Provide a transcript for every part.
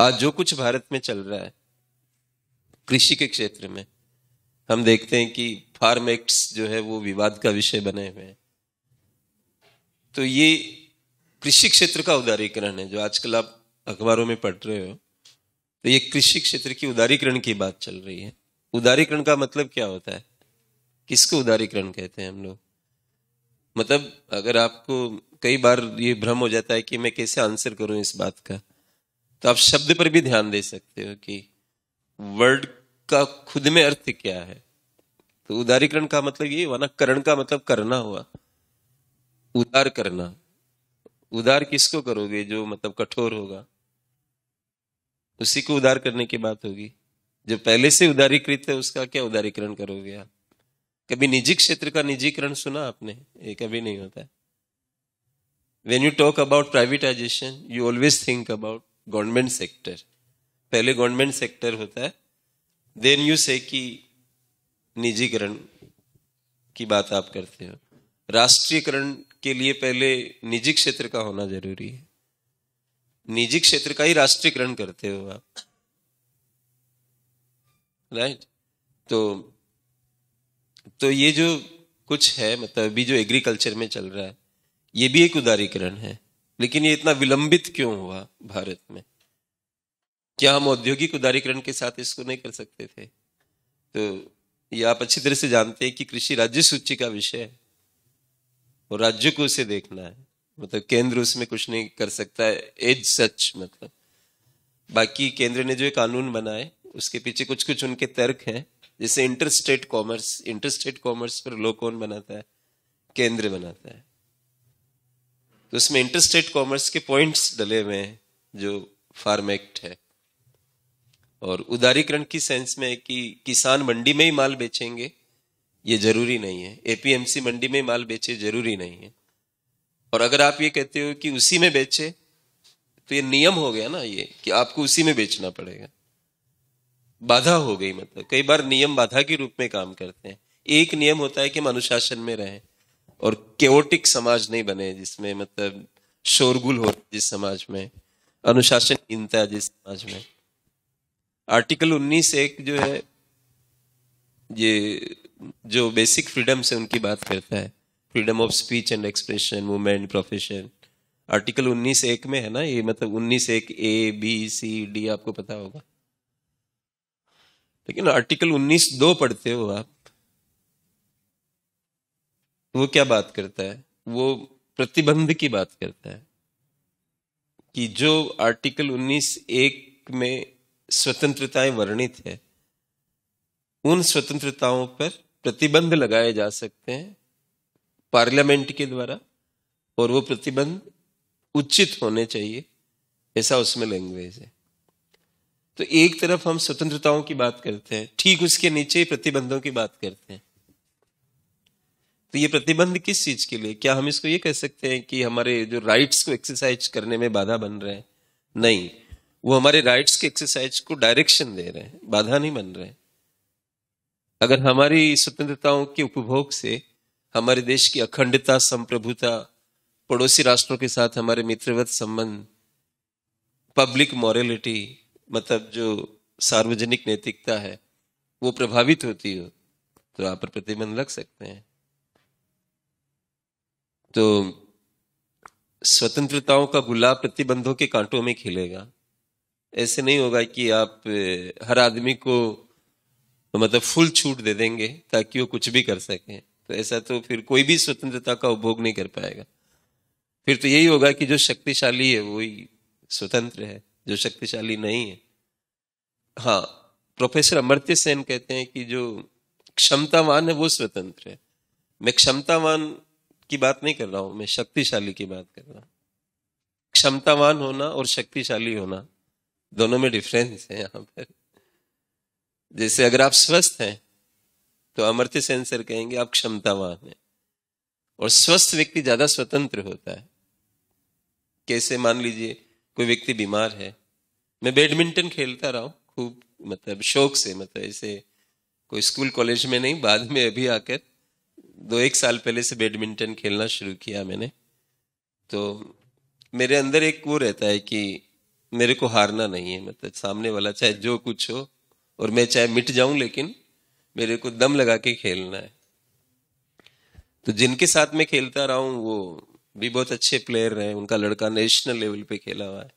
आज जो कुछ भारत में चल रहा है कृषि के क्षेत्र में हम देखते हैं कि फार्म एक्ट्स जो है वो विवाद का विषय बने हुए हैं तो ये कृषि क्षेत्र का उदारीकरण है जो आजकल आप अखबारों में पढ़ रहे हो तो ये कृषि क्षेत्र की उदारीकरण की बात चल रही है उदारीकरण का मतलब क्या होता है किसको उदारीकरण कहते हैं हम लोग मतलब अगर आपको कई बार ये भ्रम हो जाता है कि मैं कैसे आंसर करूं इस बात का तो आप शब्द पर भी ध्यान दे सकते हो कि वर्ड का खुद में अर्थ क्या है तो उदारीकरण का मतलब ये हुआ ना करण का मतलब करना हुआ उदार करना उदार किसको करोगे जो मतलब कठोर होगा उसी को उदार करने की बात होगी जो पहले से उदारीकृत है उसका क्या उदारीकरण करोगे आप कभी निजी क्षेत्र का निजीकरण सुना आपने ये कभी नहीं होता when you talk about privatization you always think about government sector पहले गवर्नमेंट सेक्टर होता है देन यू से कि निजीकरण की बात आप करते हो राष्ट्रीयकरण के लिए पहले निजी क्षेत्र का होना जरूरी है निजी क्षेत्र का ही राष्ट्रीयकरण करते हो आप राइट तो तो ये जो कुछ है मतलब अभी जो एग्रीकल्चर में चल रहा है ये भी एक उदारीकरण है लेकिन ये इतना विलंबित क्यों हुआ भारत में क्या हम औद्योगिक उदारीकरण के साथ इसको नहीं कर सकते थे तो ये आप अच्छी तरह से जानते हैं कि कृषि राज्य सूची का विषय है और राज्य को उसे देखना है मतलब केंद्र उसमें कुछ नहीं कर सकता है एज सच मतलब बाकी केंद्र ने जो कानून बनाए उसके पीछे कुछ कुछ उनके तर्क हैं जैसे interstate commerce inter state commerce पर लो कौन बनाता है केंद्र बनाता है तो इसमें इंटरस्टेट कॉमर्स के पॉइंट्स डले हुए हैं जो फार्म एक्ट है और उदारीकरण की सेंस में कि किसान मंडी में ही माल बेचेंगे ये जरूरी नहीं है एपीएमसी मंडी में माल बेचे जरूरी नहीं है और अगर आप ये कहते हो कि उसी में बेचे तो ये नियम हो गया ना ये कि आपको उसी में बेचना पड़ेगा बाधा हो गई मतलब कई बार नियम बाधा के रूप में काम करते हैं एक नियम होता है कि हम अनुशासन में रहें और केओटिक समाज नहीं बने जिसमें मतलब शोरगुल हो जिस समाज में अनुशासन हीनता जिस समाज में आर्टिकल 19 एक जो है ये जो बेसिक फ्रीडम से उनकी बात करता है freedom of speech and expression movement profession article 19 एक में है ना ये मतलब 19 एक ए बी सी डी आपको पता होगा लेकिन आर्टिकल 19 दो पढ़ते हो आप वो क्या बात करता है वो प्रतिबंध की बात करता है कि जो आर्टिकल 19 एक में स्वतंत्रताएं वर्णित है उन स्वतंत्रताओं पर प्रतिबंध लगाए जा सकते हैं पार्लियामेंट के द्वारा और वो प्रतिबंध उचित होने चाहिए ऐसा उसमें लैंग्वेज है तो एक तरफ हम स्वतंत्रताओं की बात करते हैं ठीक उसके नीचे प्रतिबंधों की बात करते हैं तो ये प्रतिबंध किस चीज के लिए क्या हम इसको ये कह सकते हैं कि हमारे जो राइट्स को एक्सरसाइज करने में बाधा बन रहे हैं नहीं वो हमारे राइट्स के एक्सरसाइज को डायरेक्शन दे रहे हैं बाधा नहीं बन रहे अगर हमारी स्वतंत्रताओं के उपभोग से हमारे देश की अखंडता संप्रभुता पड़ोसी राष्ट्रों के साथ हमारे मित्रवत संबंध पब्लिक मॉरलिटी मतलब जो सार्वजनिक नैतिकता है वो प्रभावित होती हो तो आप पर प्रतिबंध लग सकते हैं तो स्वतंत्रताओं का गुलाब प्रतिबंधों के कांटों में खिलेगा ऐसे नहीं होगा कि आप हर आदमी को मतलब फुल छूट दे देंगे ताकि वो कुछ भी कर सके तो ऐसा तो फिर कोई भी स्वतंत्रता का उपभोग नहीं कर पाएगा फिर तो यही होगा कि जो शक्तिशाली है वो ही स्वतंत्र है जो शक्तिशाली नहीं है हाँ प्रोफेसर अमर्त्य सेन कहते हैं कि जो क्षमतावान है वो स्वतंत्र है मैं क्षमतावान की बात नहीं कर रहा हूं मैं शक्तिशाली की बात कर रहा हूं क्षमतावान होना और शक्तिशाली होना दोनों में डिफरेंस है यहां पर जैसे अगर आप स्वस्थ हैं तो अमर्थ्य सेंसर कहेंगे आप क्षमतावान हैं और स्वस्थ व्यक्ति ज्यादा स्वतंत्र होता है कैसे मान लीजिए कोई व्यक्ति बीमार है मैं बैडमिंटन खेलता रहा हूं खूब मतलब शौक से मतलब ऐसे कोई स्कूल कॉलेज में नहीं बाद में अभी आकर दो एक साल पहले से बैडमिंटन खेलना शुरू किया मैंने तो मेरे अंदर एक वो रहता है कि मेरे को हारना नहीं है मतलब सामने वाला चाहे जो कुछ हो और मैं चाहे मिट जाऊं लेकिन मेरे को दम लगा के खेलना है तो जिनके साथ मैं खेलता रहा हूँ वो भी बहुत अच्छे प्लेयर रहे उनका लड़का नेशनल लेवल पे खेला हुआ है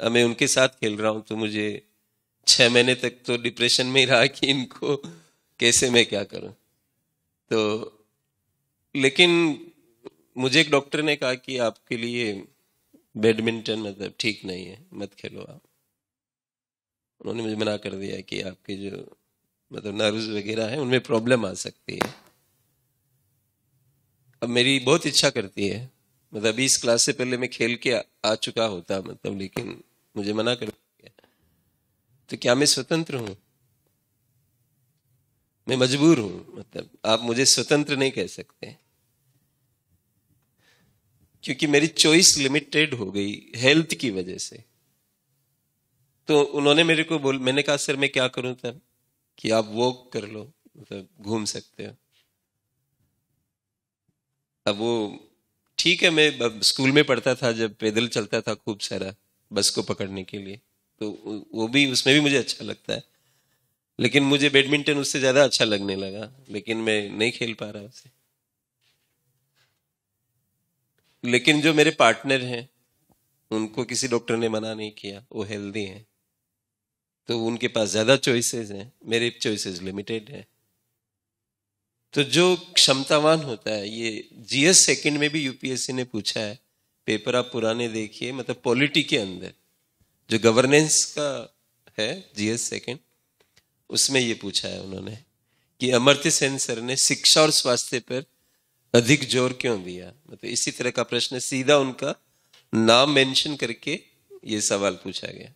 अब मैं उनके साथ खेल रहा हूं तो मुझे छह महीने तक तो डिप्रेशन में ही रहा कि इनको कैसे मैं क्या करूं तो लेकिन मुझे एक डॉक्टर ने कहा कि आपके लिए बैडमिंटन मतलब ठीक नहीं है मत खेलो आप उन्होंने मुझे मना कर दिया कि आपके जो मतलब नर्व्स वगैरह है उनमें प्रॉब्लम आ सकती है अब मेरी बहुत इच्छा करती है मतलब अभी इस क्लास से पहले मैं खेल के आ, आ चुका होता मतलब लेकिन मुझे मना कर दिया तो क्या मैं स्वतंत्र हूँ मैं मजबूर हूं मतलब आप मुझे स्वतंत्र नहीं कह सकते क्योंकि मेरी चॉइस लिमिटेड हो गई हेल्थ की वजह से तो उन्होंने मेरे को बोल मैंने कहा सर मैं क्या करूं तब कि आप वॉक कर लो मतलब घूम सकते हो अब वो ठीक है मैं स्कूल में पढ़ता था जब पैदल चलता था खूब सारा बस को पकड़ने के लिए तो वो भी उसमें भी मुझे अच्छा लगता है लेकिन मुझे बैडमिंटन उससे ज्यादा अच्छा लगने लगा लेकिन मैं नहीं खेल पा रहा उसे लेकिन जो मेरे पार्टनर हैं उनको किसी डॉक्टर ने मना नहीं किया वो हेल्दी हैं तो उनके पास ज्यादा चॉइसेस हैं मेरे चॉइसेस लिमिटेड हैं तो जो क्षमतावान होता है ये जीएस सेकंड में भी यूपीएससी ने पूछा है पेपर आप पुराने देखिए मतलब पॉलिटी के अंदर जो गवर्नेंस का है जीएस सेकंड उसमें ये पूछा है उन्होंने कि अमर्त्य सेन सर ने शिक्षा और स्वास्थ्य पर अधिक जोर क्यों दिया मतलब इसी तरह का प्रश्न सीधा उनका नाम मेंशन करके ये सवाल पूछा गया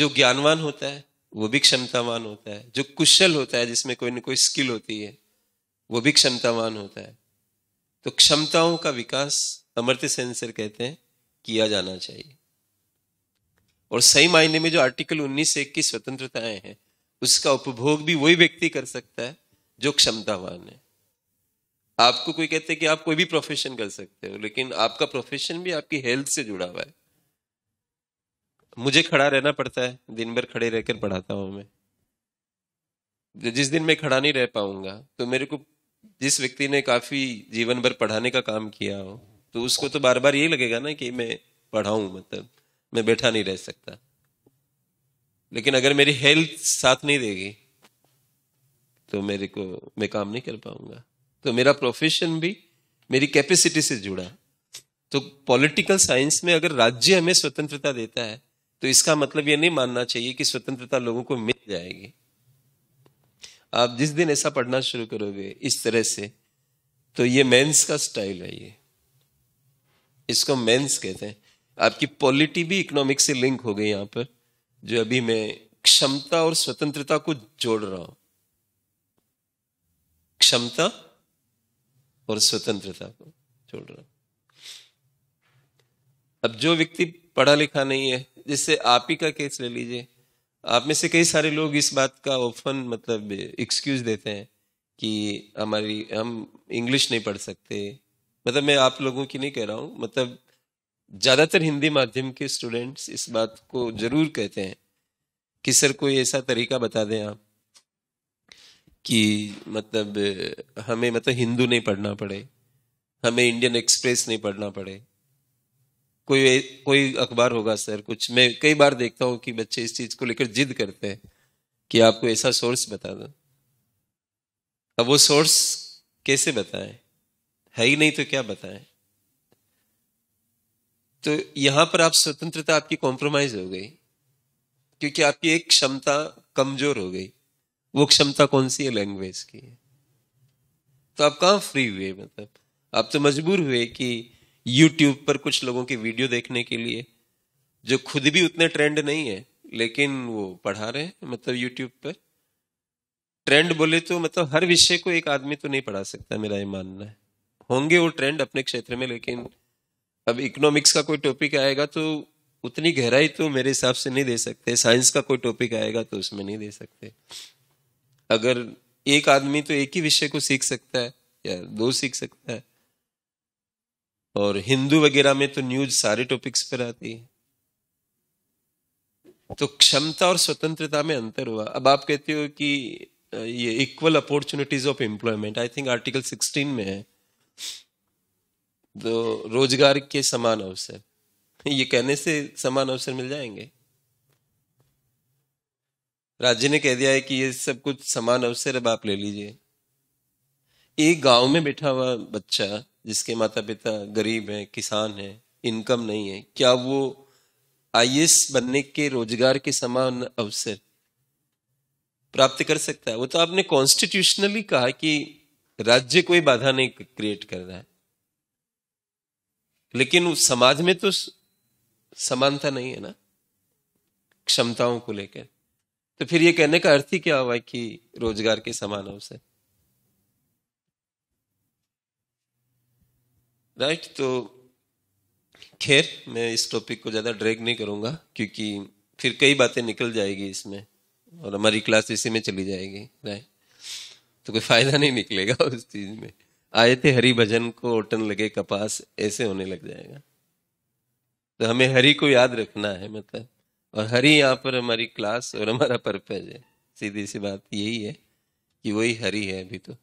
जो ज्ञानवान होता है वो भी क्षमतावान होता है जो कुशल होता है जिसमें कोई ना कोई स्किल होती है वो भी क्षमतावान होता है तो क्षमताओं का विकास अमर्त्य सेन सर कहते हैं किया जाना चाहिए और सही मायने में जो आर्टिकल 19 से इक्कीस स्वतंत्रताएं हैं उसका उपभोग भी वही व्यक्ति कर सकता है जो क्षमतावान है आपको कोई कहते हैं कि आप कोई भी प्रोफेशन कर सकते हो लेकिन आपका प्रोफेशन भी आपकी हेल्थ से जुड़ा हुआ है मुझे खड़ा रहना पड़ता है दिन भर खड़े रहकर पढ़ाता हूं मैं जिस दिन मैं खड़ा नहीं रह पाऊंगा तो मेरे को जिस व्यक्ति ने काफी जीवन भर पढ़ाने का काम किया हो तो उसको तो बार बार यही लगेगा ना कि मैं पढ़ाऊं मतलब मैं बैठा नहीं रह सकता लेकिन अगर मेरी हेल्थ साथ नहीं देगी तो मेरे को मैं काम नहीं कर पाऊंगा तो मेरा प्रोफेशन भी मेरी कैपेसिटी से जुड़ा तो पॉलिटिकल साइंस में अगर राज्य हमें स्वतंत्रता देता है तो इसका मतलब यह नहीं मानना चाहिए कि स्वतंत्रता लोगों को मिल जाएगी आप जिस दिन ऐसा पढ़ना शुरू करोगे इस तरह से तो ये मेंस का स्टाइल है ये इसको मेंस कहते हैं आपकी पॉलिटी भी इकोनॉमिक से लिंक हो गई यहां पर जो अभी मैं क्षमता और स्वतंत्रता को जोड़ रहा हूं क्षमता और स्वतंत्रता को जोड़ रहा हूं अब जो व्यक्ति पढ़ा लिखा नहीं है जैसे आप ही का केस ले लीजिए आप में से कई सारे लोग इस बात का ओपन मतलब एक्सक्यूज देते हैं कि हमारी हम इंग्लिश नहीं पढ़ सकते मतलब मैं आप लोगों की नहीं कह रहा हूं मतलब ज्यादातर हिंदी माध्यम के स्टूडेंट्स इस बात को जरूर कहते हैं कि सर कोई ऐसा तरीका बता दें आप कि मतलब हमें मतलब हिंदू नहीं पढ़ना पड़े हमें इंडियन एक्सप्रेस नहीं पढ़ना पड़े कोई कोई अखबार होगा सर कुछ मैं कई बार देखता हूँ कि बच्चे इस चीज को लेकर जिद करते हैं कि आपको ऐसा सोर्स बता दो अब वो सोर्स कैसे बताएं है ही नहीं तो क्या बताएं तो यहां पर आप स्वतंत्रता आपकी कॉम्प्रोमाइज हो गई क्योंकि आपकी एक क्षमता कमजोर हो गई वो क्षमता कौन सी है लैंग्वेज की है तो आप कहा फ्री हुए मतलब आप तो मजबूर हुए कि यूट्यूब पर कुछ लोगों की वीडियो देखने के लिए जो खुद भी उतने ट्रेंड नहीं है लेकिन वो पढ़ा रहे हैं मतलब यूट्यूब पर ट्रेंड बोले तो मतलब हर विषय को एक आदमी तो नहीं पढ़ा सकता मेरा ये मानना है होंगे वो ट्रेंड अपने क्षेत्र में लेकिन अब इकोनॉमिक्स का कोई टॉपिक आएगा तो उतनी गहराई तो मेरे हिसाब से नहीं दे सकते साइंस का कोई टॉपिक आएगा तो उसमें नहीं दे सकते अगर एक आदमी तो एक ही विषय को सीख सकता है या दो सीख सकता है और हिंदू वगैरह में तो न्यूज सारे टॉपिक्स पर आती है तो क्षमता और स्वतंत्रता में अंतर हुआ अब आप कहते हो कि ये equal opportunities of employment I think article 16 में है तो रोजगार के समान अवसर ये कहने से समान अवसर मिल जाएंगे राज्य ने कह दिया है कि ये सब कुछ समान अवसर अब आप ले लीजिए एक गांव में बैठा हुआ बच्चा जिसके माता पिता गरीब हैं किसान हैं इनकम नहीं है क्या वो आई बनने के रोजगार के समान अवसर प्राप्त कर सकता है वो तो आपने कॉन्स्टिट्यूशनली कहा कि राज्य कोई बाधा नहीं क्रिएट कर रहा है लेकिन उस समाज में तो समानता नहीं है ना क्षमताओं को लेकर तो फिर ये कहने का अर्थ ही क्या हुआ कि रोजगार के समान अवसर राइट तो खैर मैं इस टॉपिक को ज्यादा ड्रैग नहीं करूंगा क्योंकि फिर कई बातें निकल जाएगी इसमें और हमारी क्लास इसी में चली जाएगी राइट तो कोई फायदा नहीं निकलेगा उस चीज में आए थे हरि भजन को ओटन लगे कपास ऐसे होने लग जाएगा तो हमें हरि को याद रखना है मतलब और हरि यहाँ पर हमारी क्लास और हमारा पर्पज है सीधी सी बात यही है कि वही हरि है अभी तो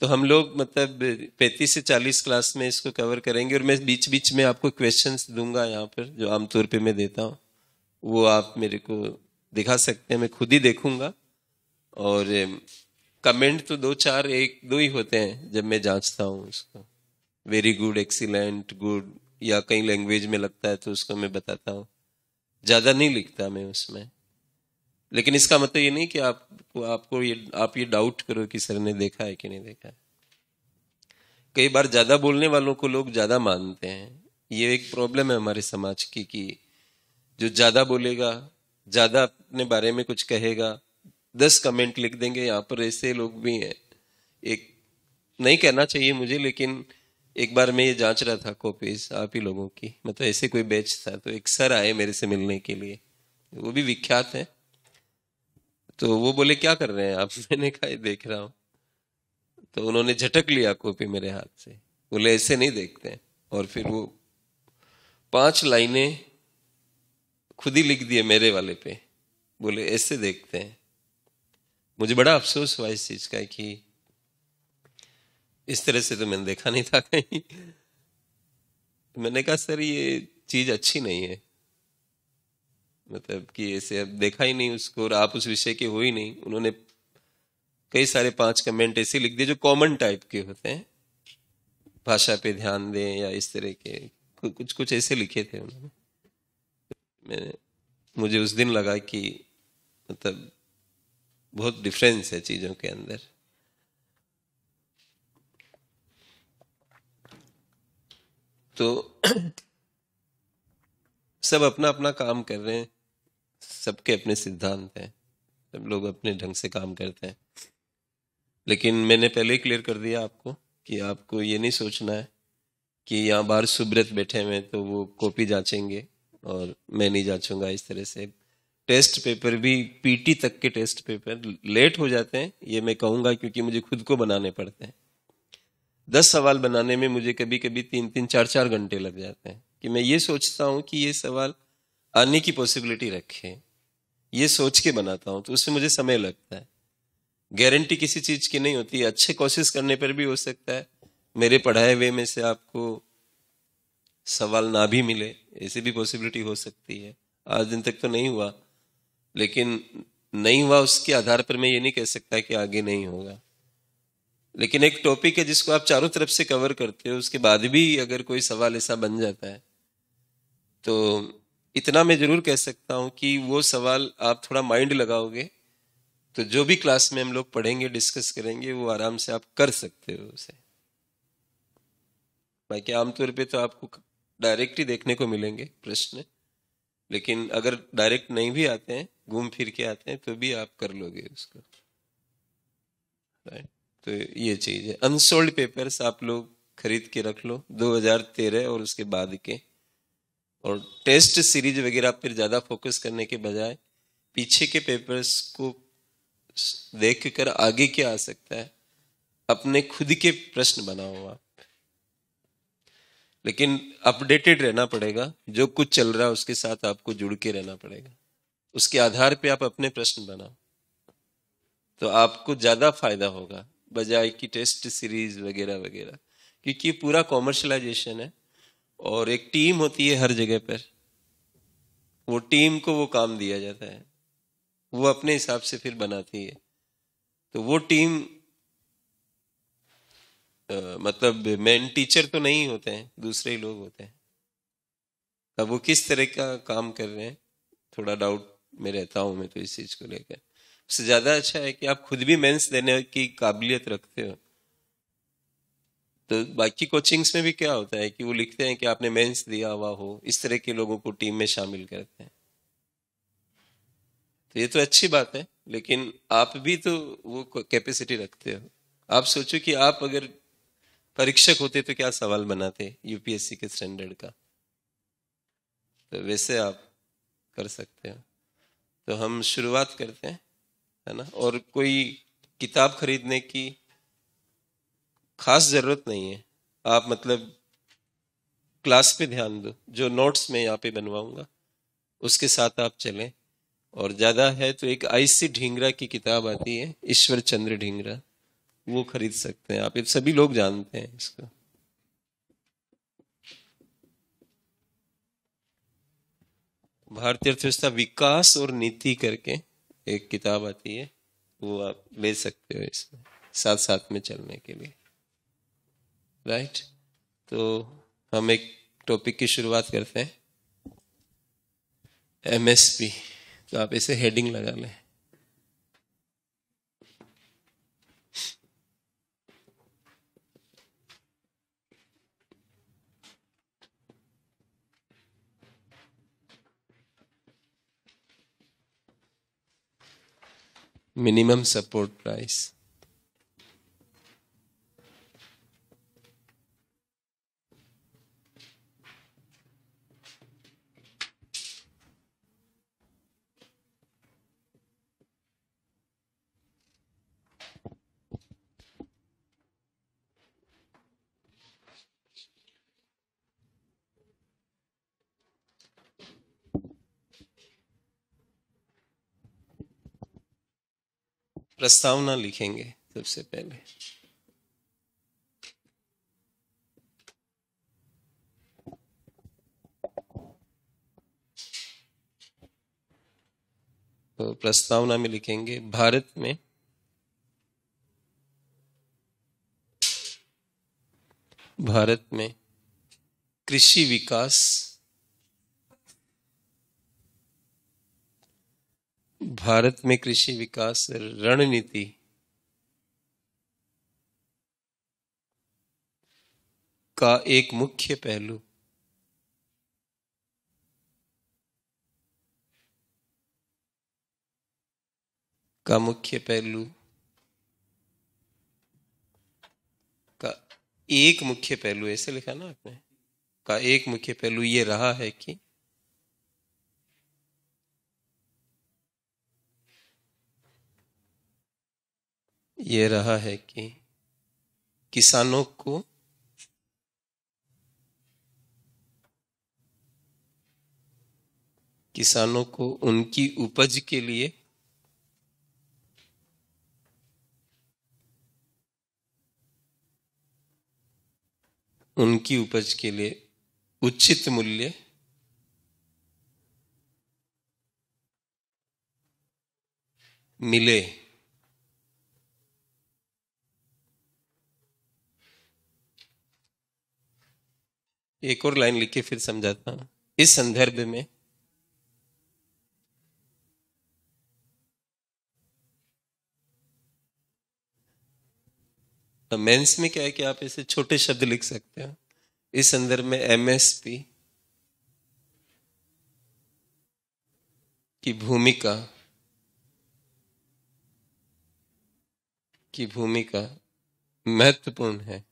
तो हम लोग मतलब पैंतीस से चालीस क्लास में इसको कवर करेंगे और मैं बीच बीच में आपको क्वेश्चंस दूंगा यहाँ पर जो आमतौर पे मैं देता हूँ वो आप मेरे को दिखा सकते हैं मैं खुद ही देखूंगा और कमेंट तो दो चार एक दो ही होते हैं जब मैं जांचता हूँ उसको वेरी गुड एक्सीलेंट गुड या कई लैंग्वेज में लगता है तो उसको मैं बताता हूँ ज़्यादा नहीं लिखता मैं उसमें लेकिन इसका मतलब ये नहीं कि आप आपको ये आप ये डाउट करो कि सर ने देखा है कि नहीं देखा है कई बार ज़्यादा बोलने वालों को लोग ज़्यादा मानते हैं ये एक प्रॉब्लम है हमारे समाज की कि जो ज़्यादा बोलेगा ज़्यादा अपने बारे में कुछ कहेगा दस कमेंट लिख देंगे यहाँ पर ऐसे लोग भी हैं एक नहीं कहना चाहिए मुझे लेकिन एक बार मैं ये जांच रहा था कॉपीज आप ही लोगों की मतलब ऐसे कोई बैच था तो एक सर आए मेरे से मिलने के लिए वो भी विख्यात है तो वो बोले क्या कर रहे हैं आप मैंने कहा देख रहा हूँ तो उन्होंने झटक लिया कॉपी मेरे हाथ से बोले ऐसे नहीं देखते और फिर वो पांच लाइनें खुद ही लिख दिए मेरे वाले पे बोले ऐसे देखते हैं मुझे बड़ा अफसोस हुआ इस चीज का कि इस तरह से तो मैंने देखा नहीं था कहीं मैंने कहा सर ये चीज अच्छी नहीं है मतलब कि ऐसे अब देखा ही नहीं उसको और आप उस विषय के हो ही नहीं उन्होंने कई सारे पांच कमेंट ऐसे लिख दिए जो कॉमन टाइप के होते हैं भाषा पे ध्यान दें या इस तरह के कुछ कुछ ऐसे लिखे थे उन्होंने मैंने मुझे उस दिन लगा कि मतलब बहुत डिफरेंस है चीज़ों के अंदर तो सब अपना अपना काम कर रहे हैं सबके अपने सिद्धांत हैं सब लोग अपने ढंग से काम करते हैं लेकिन मैंने पहले ही क्लियर कर दिया आपको कि आपको ये नहीं सोचना है कि यहाँ बाहर सुब्रत बैठे हुए तो वो कॉपी जांचेंगे और मैं नहीं जांचूंगा इस तरह से टेस्ट पेपर भी पीटी तक के टेस्ट पेपर लेट हो जाते हैं ये मैं कहूँगा क्योंकि मुझे खुद को बनाने पड़ते हैं दस सवाल बनाने में मुझे कभी कभी तीन तीन चार चार घंटे लग जाते हैं कि मैं ये सोचता हूँ कि ये सवाल आने की पॉसिबिलिटी रखे ये सोच के बनाता हूँ तो उससे मुझे समय लगता है गारंटी किसी चीज़ की नहीं होती अच्छे कोशिश करने पर भी हो सकता है मेरे पढ़ाए हुए में से आपको सवाल ना भी मिले ऐसी भी पॉसिबिलिटी हो सकती है आज दिन तक तो नहीं हुआ लेकिन नहीं हुआ उसके आधार पर मैं ये नहीं कह सकता कि आगे नहीं होगा लेकिन एक टॉपिक है जिसको आप चारों तरफ से कवर करते हो उसके बाद भी अगर कोई सवाल ऐसा बन जाता है तो इतना मैं जरूर कह सकता हूं कि वो सवाल आप थोड़ा माइंड लगाओगे तो जो भी क्लास में हम लोग पढ़ेंगे डिस्कस करेंगे वो आराम से आप कर सकते हो उसे बाकी आमतौर पे तो आपको डायरेक्ट ही देखने को मिलेंगे प्रश्न लेकिन अगर डायरेक्ट नहीं भी आते हैं घूम फिर के आते हैं तो भी आप कर लोगे उसको राइट तो ये चीज है अनसोल्ड पेपर्स आप लोग खरीद के रख लो 2013 और उसके बाद के और टेस्ट सीरीज वगैरह पर ज्यादा फोकस करने के बजाय पीछे के पेपर्स को देख कर आगे क्या आ सकता है अपने खुद के प्रश्न बनाओ आप लेकिन अपडेटेड रहना पड़ेगा जो कुछ चल रहा है उसके साथ आपको जुड़ के रहना पड़ेगा उसके आधार पे आप अपने प्रश्न बनाओ तो आपको ज्यादा फायदा होगा बजाय कि टेस्ट सीरीज वगैरह वगैरह क्योंकि पूरा कॉमर्शलाइजेशन है और एक टीम होती है हर जगह पर वो टीम को वो काम दिया जाता है वो अपने हिसाब से फिर बनाती है तो वो टीम मतलब मेन टीचर तो नहीं होते हैं दूसरे ही लोग होते हैं अब वो किस तरह का काम कर रहे हैं थोड़ा डाउट में रहता हूँ मैं तो इस चीज को लेकर उससे ज्यादा अच्छा है कि आप खुद भी मेंस देने की काबिलियत रखते हो तो बाकी कोचिंग्स में भी क्या होता है कि वो लिखते हैं कि आपने मेंस दिया हुआ हो इस तरह के लोगों को टीम में शामिल करते हैं तो ये तो अच्छी बात है लेकिन आप भी तो वो कैपेसिटी रखते हो आप सोचो कि आप अगर परीक्षक होते तो क्या सवाल बनाते यूपीएससी के स्टैंडर्ड का तो वैसे आप कर सकते हो तो हम शुरुआत करते हैं है ना और कोई किताब खरीदने की खास जरूरत नहीं है आप मतलब क्लास पे ध्यान दो जो नोट्स मैं यहाँ पे बनवाऊंगा उसके साथ आप चलें और ज़्यादा है तो एक आईसी ढींगरा की किताब आती है ईश्वर चंद्र ढींगरा वो खरीद सकते हैं आप ये सभी लोग जानते हैं इसको भारतीय अर्थव्यवस्था विकास और नीति करके एक किताब आती है वो आप ले सकते हो इसमें साथ साथ में चलने के लिए राइट तो हम एक टॉपिक की शुरुआत करते हैं एमएसपी तो आप इसे हेडिंग लगा लें minimum support price. प्रस्तावना लिखेंगे सबसे पहले तो प्रस्तावना में लिखेंगे भारत में भारत में कृषि विकास भारत में कृषि विकास रणनीति का एक मुख्य पहलू का मुख्य पहलू का एक मुख्य पहलू ऐसे लिखा ना आपने का एक मुख्य पहलू ये रहा है कि ये रहा है कि किसानों को किसानों को उनकी उपज के लिए उनकी उपज के लिए उचित मूल्य मिले एक और लाइन लिख के फिर समझाता हूं इस संदर्भ में तो मेंस में क्या है कि आप ऐसे छोटे शब्द लिख सकते हो इस संदर्भ में एमएसपी की भूमिका की भूमिका महत्वपूर्ण है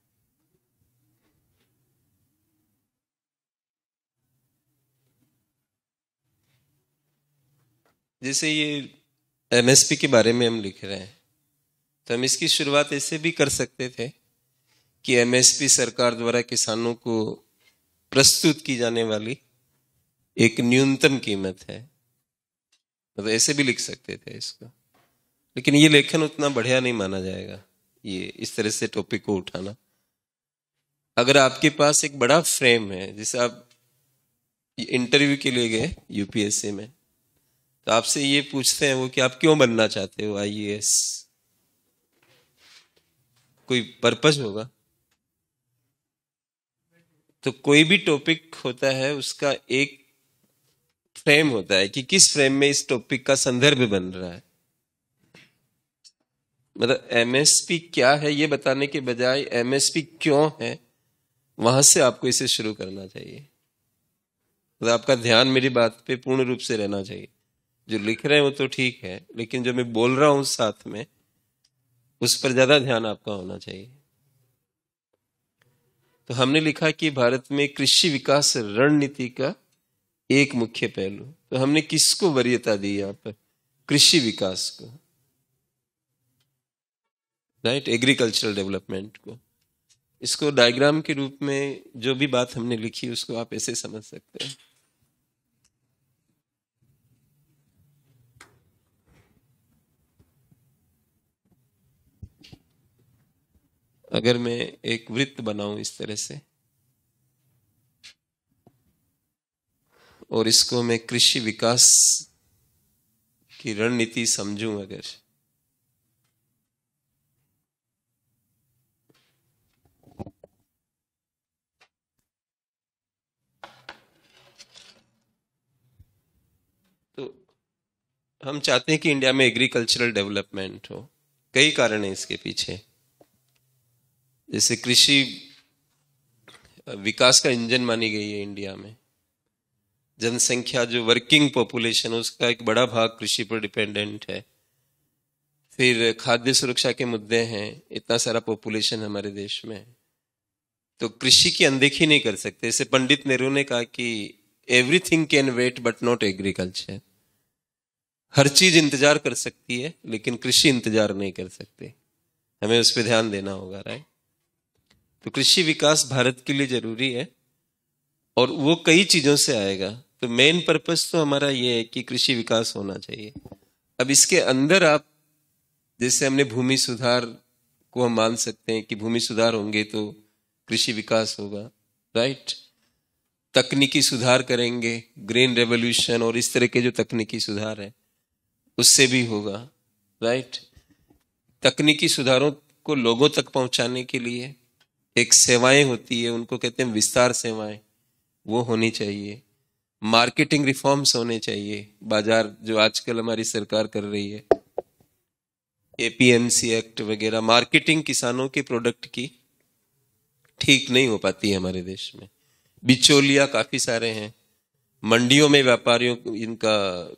जैसे ये एमएसपी के बारे में हम लिख रहे हैं तो हम इसकी शुरुआत ऐसे भी कर सकते थे कि एमएसपी सरकार द्वारा किसानों को प्रस्तुत की जाने वाली एक न्यूनतम कीमत है मतलब तो ऐसे भी लिख सकते थे इसको लेकिन ये लेखन उतना बढ़िया नहीं माना जाएगा ये इस तरह से टॉपिक को उठाना अगर आपके पास एक बड़ा फ्रेम है जैसे आप इंटरव्यू के लिए गए यूपीएससी में तो आपसे ये पूछते हैं वो कि आप क्यों बनना चाहते हो आई कोई पर्पज होगा तो कोई भी टॉपिक होता है उसका एक फ्रेम होता है कि किस फ्रेम में इस टॉपिक का संदर्भ बन रहा है मतलब एमएसपी क्या है ये बताने के बजाय एमएसपी क्यों है वहां से आपको इसे शुरू करना चाहिए मतलब तो आपका ध्यान मेरी बात पे पूर्ण रूप से रहना चाहिए जो लिख रहे हैं वो तो ठीक है लेकिन जो मैं बोल रहा हूं साथ में उस पर ज्यादा ध्यान आपका होना चाहिए तो हमने लिखा कि भारत में कृषि विकास रणनीति का एक मुख्य पहलू तो हमने किसको वरीयता दी यहां पर कृषि विकास को राइट एग्रीकल्चरल डेवलपमेंट को इसको डायग्राम के रूप में जो भी बात हमने लिखी उसको आप ऐसे समझ सकते हैं अगर मैं एक वृत्त बनाऊं इस तरह से और इसको मैं कृषि विकास की रणनीति समझूं अगर तो हम चाहते हैं कि इंडिया में एग्रीकल्चरल डेवलपमेंट हो कई कारण है इसके पीछे जैसे कृषि विकास का इंजन मानी गई है इंडिया में जनसंख्या जो वर्किंग पॉपुलेशन उसका एक बड़ा भाग कृषि पर डिपेंडेंट है फिर खाद्य सुरक्षा के मुद्दे हैं इतना सारा पॉपुलेशन हमारे देश में तो कृषि की अनदेखी नहीं कर सकते जैसे पंडित नेहरू ने कहा कि everything can wait but not agriculture हर चीज इंतजार कर सकती है लेकिन कृषि इंतजार नहीं कर सकती हमें उस पर ध्यान देना होगा राइट तो कृषि विकास भारत के लिए जरूरी है और वो कई चीजों से आएगा तो मेन पर्पस तो हमारा ये है कि कृषि विकास होना चाहिए अब इसके अंदर आप जैसे हमने भूमि सुधार को हम मान सकते हैं कि भूमि सुधार होंगे तो कृषि विकास होगा राइट तकनीकी सुधार करेंगे ग्रीन रेवोल्यूशन और इस तरह के जो तकनीकी सुधार है उससे भी होगा राइट तकनीकी सुधारों को लोगों तक पहुंचाने के लिए एक सेवाएं होती है उनको कहते हैं विस्तार सेवाएं वो होनी चाहिए मार्केटिंग रिफॉर्म्स होने चाहिए बाजार जो आजकल हमारी सरकार कर रही है एपीएमसी एक्ट वगैरह मार्केटिंग किसानों के प्रोडक्ट की ठीक नहीं हो पाती है हमारे देश में बिचौलिया काफ़ी सारे हैं मंडियों में व्यापारियों इनका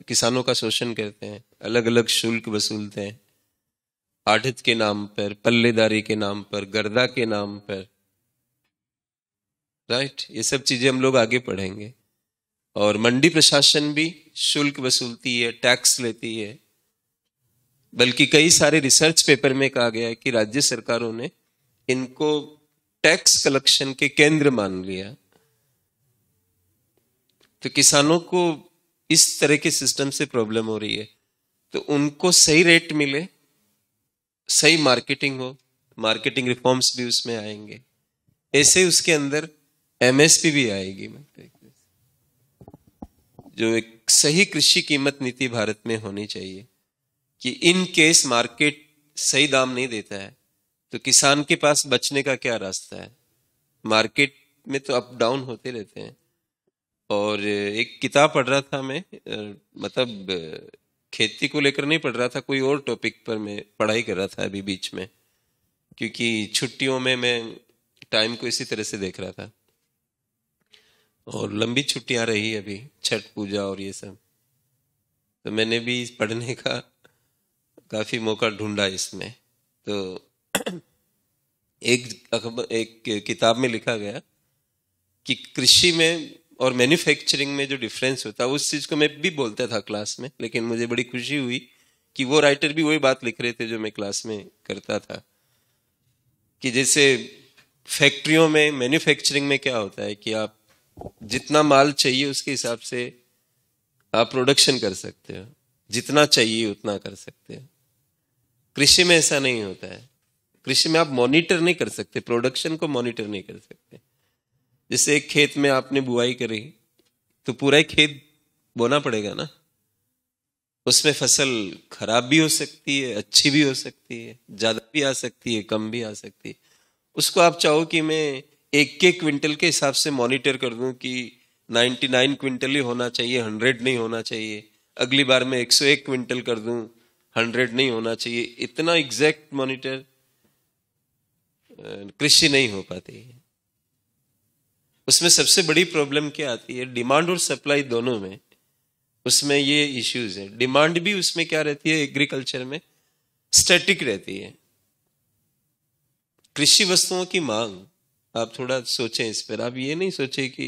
किसानों का शोषण करते हैं अलग अलग शुल्क वसूलते हैं आढ़त के नाम पर पल्लेदारी के नाम पर गर्दा के नाम पर राइट ये सब चीजें हम लोग आगे पढ़ेंगे और मंडी प्रशासन भी शुल्क वसूलती है टैक्स लेती है बल्कि कई सारे रिसर्च पेपर में कहा गया है कि राज्य सरकारों ने इनको टैक्स कलेक्शन के केंद्र मान लिया तो किसानों को इस तरह के सिस्टम से प्रॉब्लम हो रही है तो उनको सही रेट मिले सही मार्केटिंग हो मार्केटिंग रिफॉर्म्स भी उसमें आएंगे ऐसे उसके अंदर एमएसपी भी आएगी जो एक सही कृषि कीमत नीति भारत में होनी चाहिए कि इन केस मार्केट सही दाम नहीं देता है तो किसान के पास बचने का क्या रास्ता है मार्केट में तो अप डाउन होते रहते हैं और एक किताब पढ़ रहा था मैं मतलब खेती को लेकर नहीं पढ़ रहा था कोई और टॉपिक पर मैं पढ़ाई कर रहा था अभी बीच में क्योंकि छुट्टियों में मैं टाइम को इसी तरह से देख रहा था और लंबी छुट्टियां रही अभी छठ पूजा और ये सब तो मैंने भी पढ़ने का काफ़ी मौका ढूंढा इसमें तो एक अखबार एक किताब में लिखा गया कि कृषि में और मैन्युफैक्चरिंग में जो डिफरेंस होता है उस चीज़ को मैं भी बोलता था क्लास में लेकिन मुझे बड़ी खुशी हुई कि वो राइटर भी वही बात लिख रहे थे जो मैं क्लास में करता था कि जैसे फैक्ट्रियों में मैन्युफैक्चरिंग में क्या होता है कि आप जितना माल चाहिए उसके हिसाब से आप प्रोडक्शन कर सकते हो जितना चाहिए उतना कर सकते हो कृषि में ऐसा नहीं होता है कृषि में आप मॉनिटर नहीं कर सकते प्रोडक्शन को मॉनिटर नहीं कर सकते जैसे एक खेत में आपने बुआई करी तो पूरा खेत बोना पड़ेगा ना उसमें फसल खराब भी हो सकती है अच्छी भी हो सकती है ज्यादा भी आ सकती है कम भी आ सकती है उसको आप चाहो कि मैं एक के क्विंटल के हिसाब से मॉनिटर कर दूं कि 99 क्विंटल ही होना चाहिए 100 नहीं होना चाहिए अगली बार मैं 101 क्विंटल कर दूं 100 नहीं होना चाहिए इतना एग्जैक्ट मॉनिटर कृषि नहीं हो पाती है उसमें सबसे बड़ी प्रॉब्लम क्या आती है डिमांड और सप्लाई दोनों में उसमें ये इश्यूज है डिमांड भी उसमें क्या रहती है एग्रीकल्चर में स्टैटिक रहती है कृषि वस्तुओं की मांग आप थोड़ा सोचें इस पर आप ये नहीं सोचे कि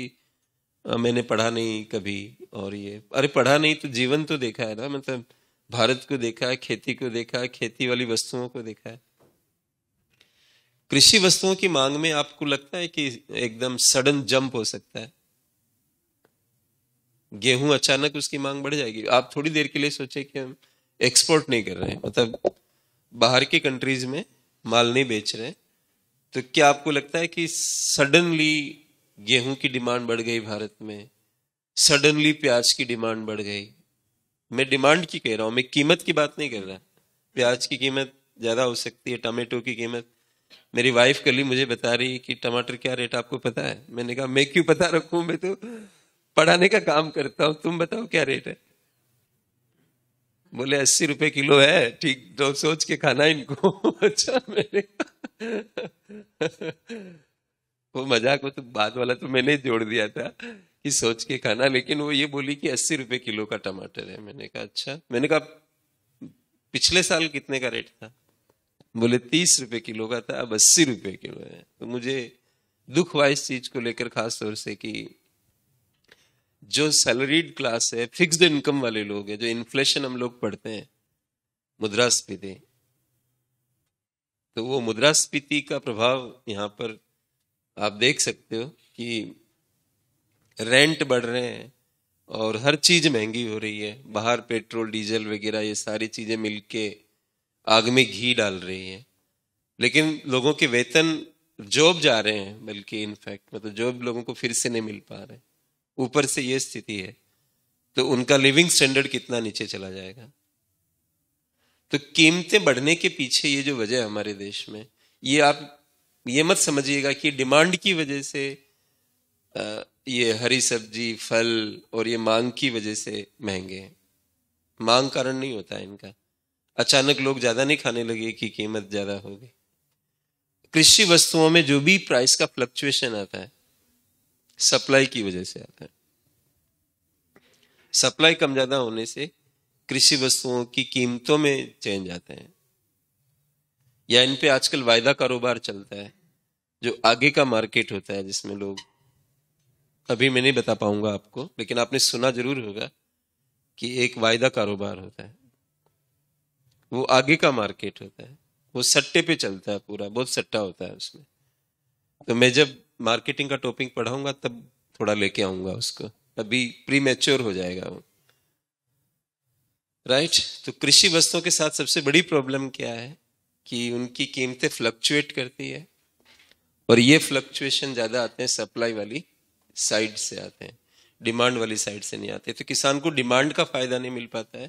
आ, हाँ, मैंने पढ़ा नहीं कभी और ये अरे पढ़ा नहीं तो जीवन तो देखा है ना मतलब भारत को देखा है खेती को देखा है खेती वाली वस्तुओं को देखा है कृषि वस्तुओं की मांग में आपको लगता है कि एकदम सडन जंप हो सकता है गेहूं अचानक उसकी मांग बढ़ जाएगी आप थोड़ी देर के लिए सोचे कि हम एक्सपोर्ट नहीं कर रहे हैं मतलब बाहर की कंट्रीज में माल नहीं बेच रहे हैं तो क्या आपको लगता है कि सडनली गेहूं की डिमांड बढ़ गई भारत में सडनली प्याज की डिमांड बढ़ गई मैं डिमांड की कह रहा हूं मैं कीमत की बात नहीं कर रहा प्याज की कीमत ज्यादा हो सकती है टमाटो की कीमत मेरी वाइफ कल ही मुझे बता रही कि टमाटर क्या रेट आपको पता है मैंने कहा मैं क्यों पता रखू मैं तो पढ़ाने का काम करता हूं तुम बताओ क्या रेट है बोले अस्सी रुपए किलो है ठीक तो सोच के खाना इनको अच्छा मैंने वो मजाक वो तो बाद वाला तो मैंने जोड़ दिया था कि सोच के खाना लेकिन वो ये बोली कि अस्सी रुपए किलो का टमाटर है मैंने कहा अच्छा मैंने कहा पिछले साल कितने का रेट था बोले तीस रुपए किलो का था अब अस्सी रुपए किलो है तो मुझे दुख हुआ इस चीज को लेकर खास तौर से कि जो सैलरीड क्लास है फिक्स्ड इनकम वाले लोग हैं जो इन्फ्लेशन हम लोग पढ़ते हैं मुद्रास्फीति तो वो मुद्रास्फीति का प्रभाव यहाँ पर आप देख सकते हो कि रेंट बढ़ रहे हैं और हर चीज़ महंगी हो रही है बाहर पेट्रोल डीजल वगैरह ये सारी चीज़ें मिलके आग में घी डाल रही है लेकिन लोगों के वेतन जॉब जा रहे हैं बल्कि इनफैक्ट मतलब जॉब लोगों को फिर से नहीं मिल पा रहे ऊपर से ये स्थिति है तो उनका लिविंग स्टैंडर्ड कितना नीचे चला जाएगा तो कीमतें बढ़ने के पीछे ये जो वजह हमारे देश में ये आप ये मत समझिएगा कि डिमांड की वजह से ये हरी सब्जी फल और ये मांग की वजह से महंगे हैं मांग कारण नहीं होता है इनका अचानक लोग ज्यादा नहीं खाने लगे कि कीमत ज्यादा होगी कृषि वस्तुओं में जो भी प्राइस का फ्लक्चुएशन आता है सप्लाई की वजह से आता है सप्लाई कम ज्यादा होने से कृषि वस्तुओं की कीमतों में चेंज आते हैं या इन पे आजकल वायदा कारोबार चलता है जो आगे का मार्केट होता है जिसमें लोग अभी मैं नहीं बता पाऊंगा आपको लेकिन आपने सुना जरूर होगा कि एक वायदा कारोबार होता है वो आगे का मार्केट होता है वो सट्टे पे चलता है पूरा बहुत सट्टा होता है उसमें तो मैं जब मार्केटिंग का टॉपिक पढ़ाऊंगा तब थोड़ा लेके आऊंगा उसको अभी प्री मेच्योर हो जाएगा वो राइट तो कृषि वस्तुओं के साथ सबसे बड़ी प्रॉब्लम क्या है कि उनकी कीमतें फ्लक्चुएट करती है और ये फ्लक्चुएशन ज़्यादा आते हैं सप्लाई वाली साइड से आते हैं डिमांड वाली साइड से नहीं आते तो किसान को डिमांड का फायदा नहीं मिल पाता है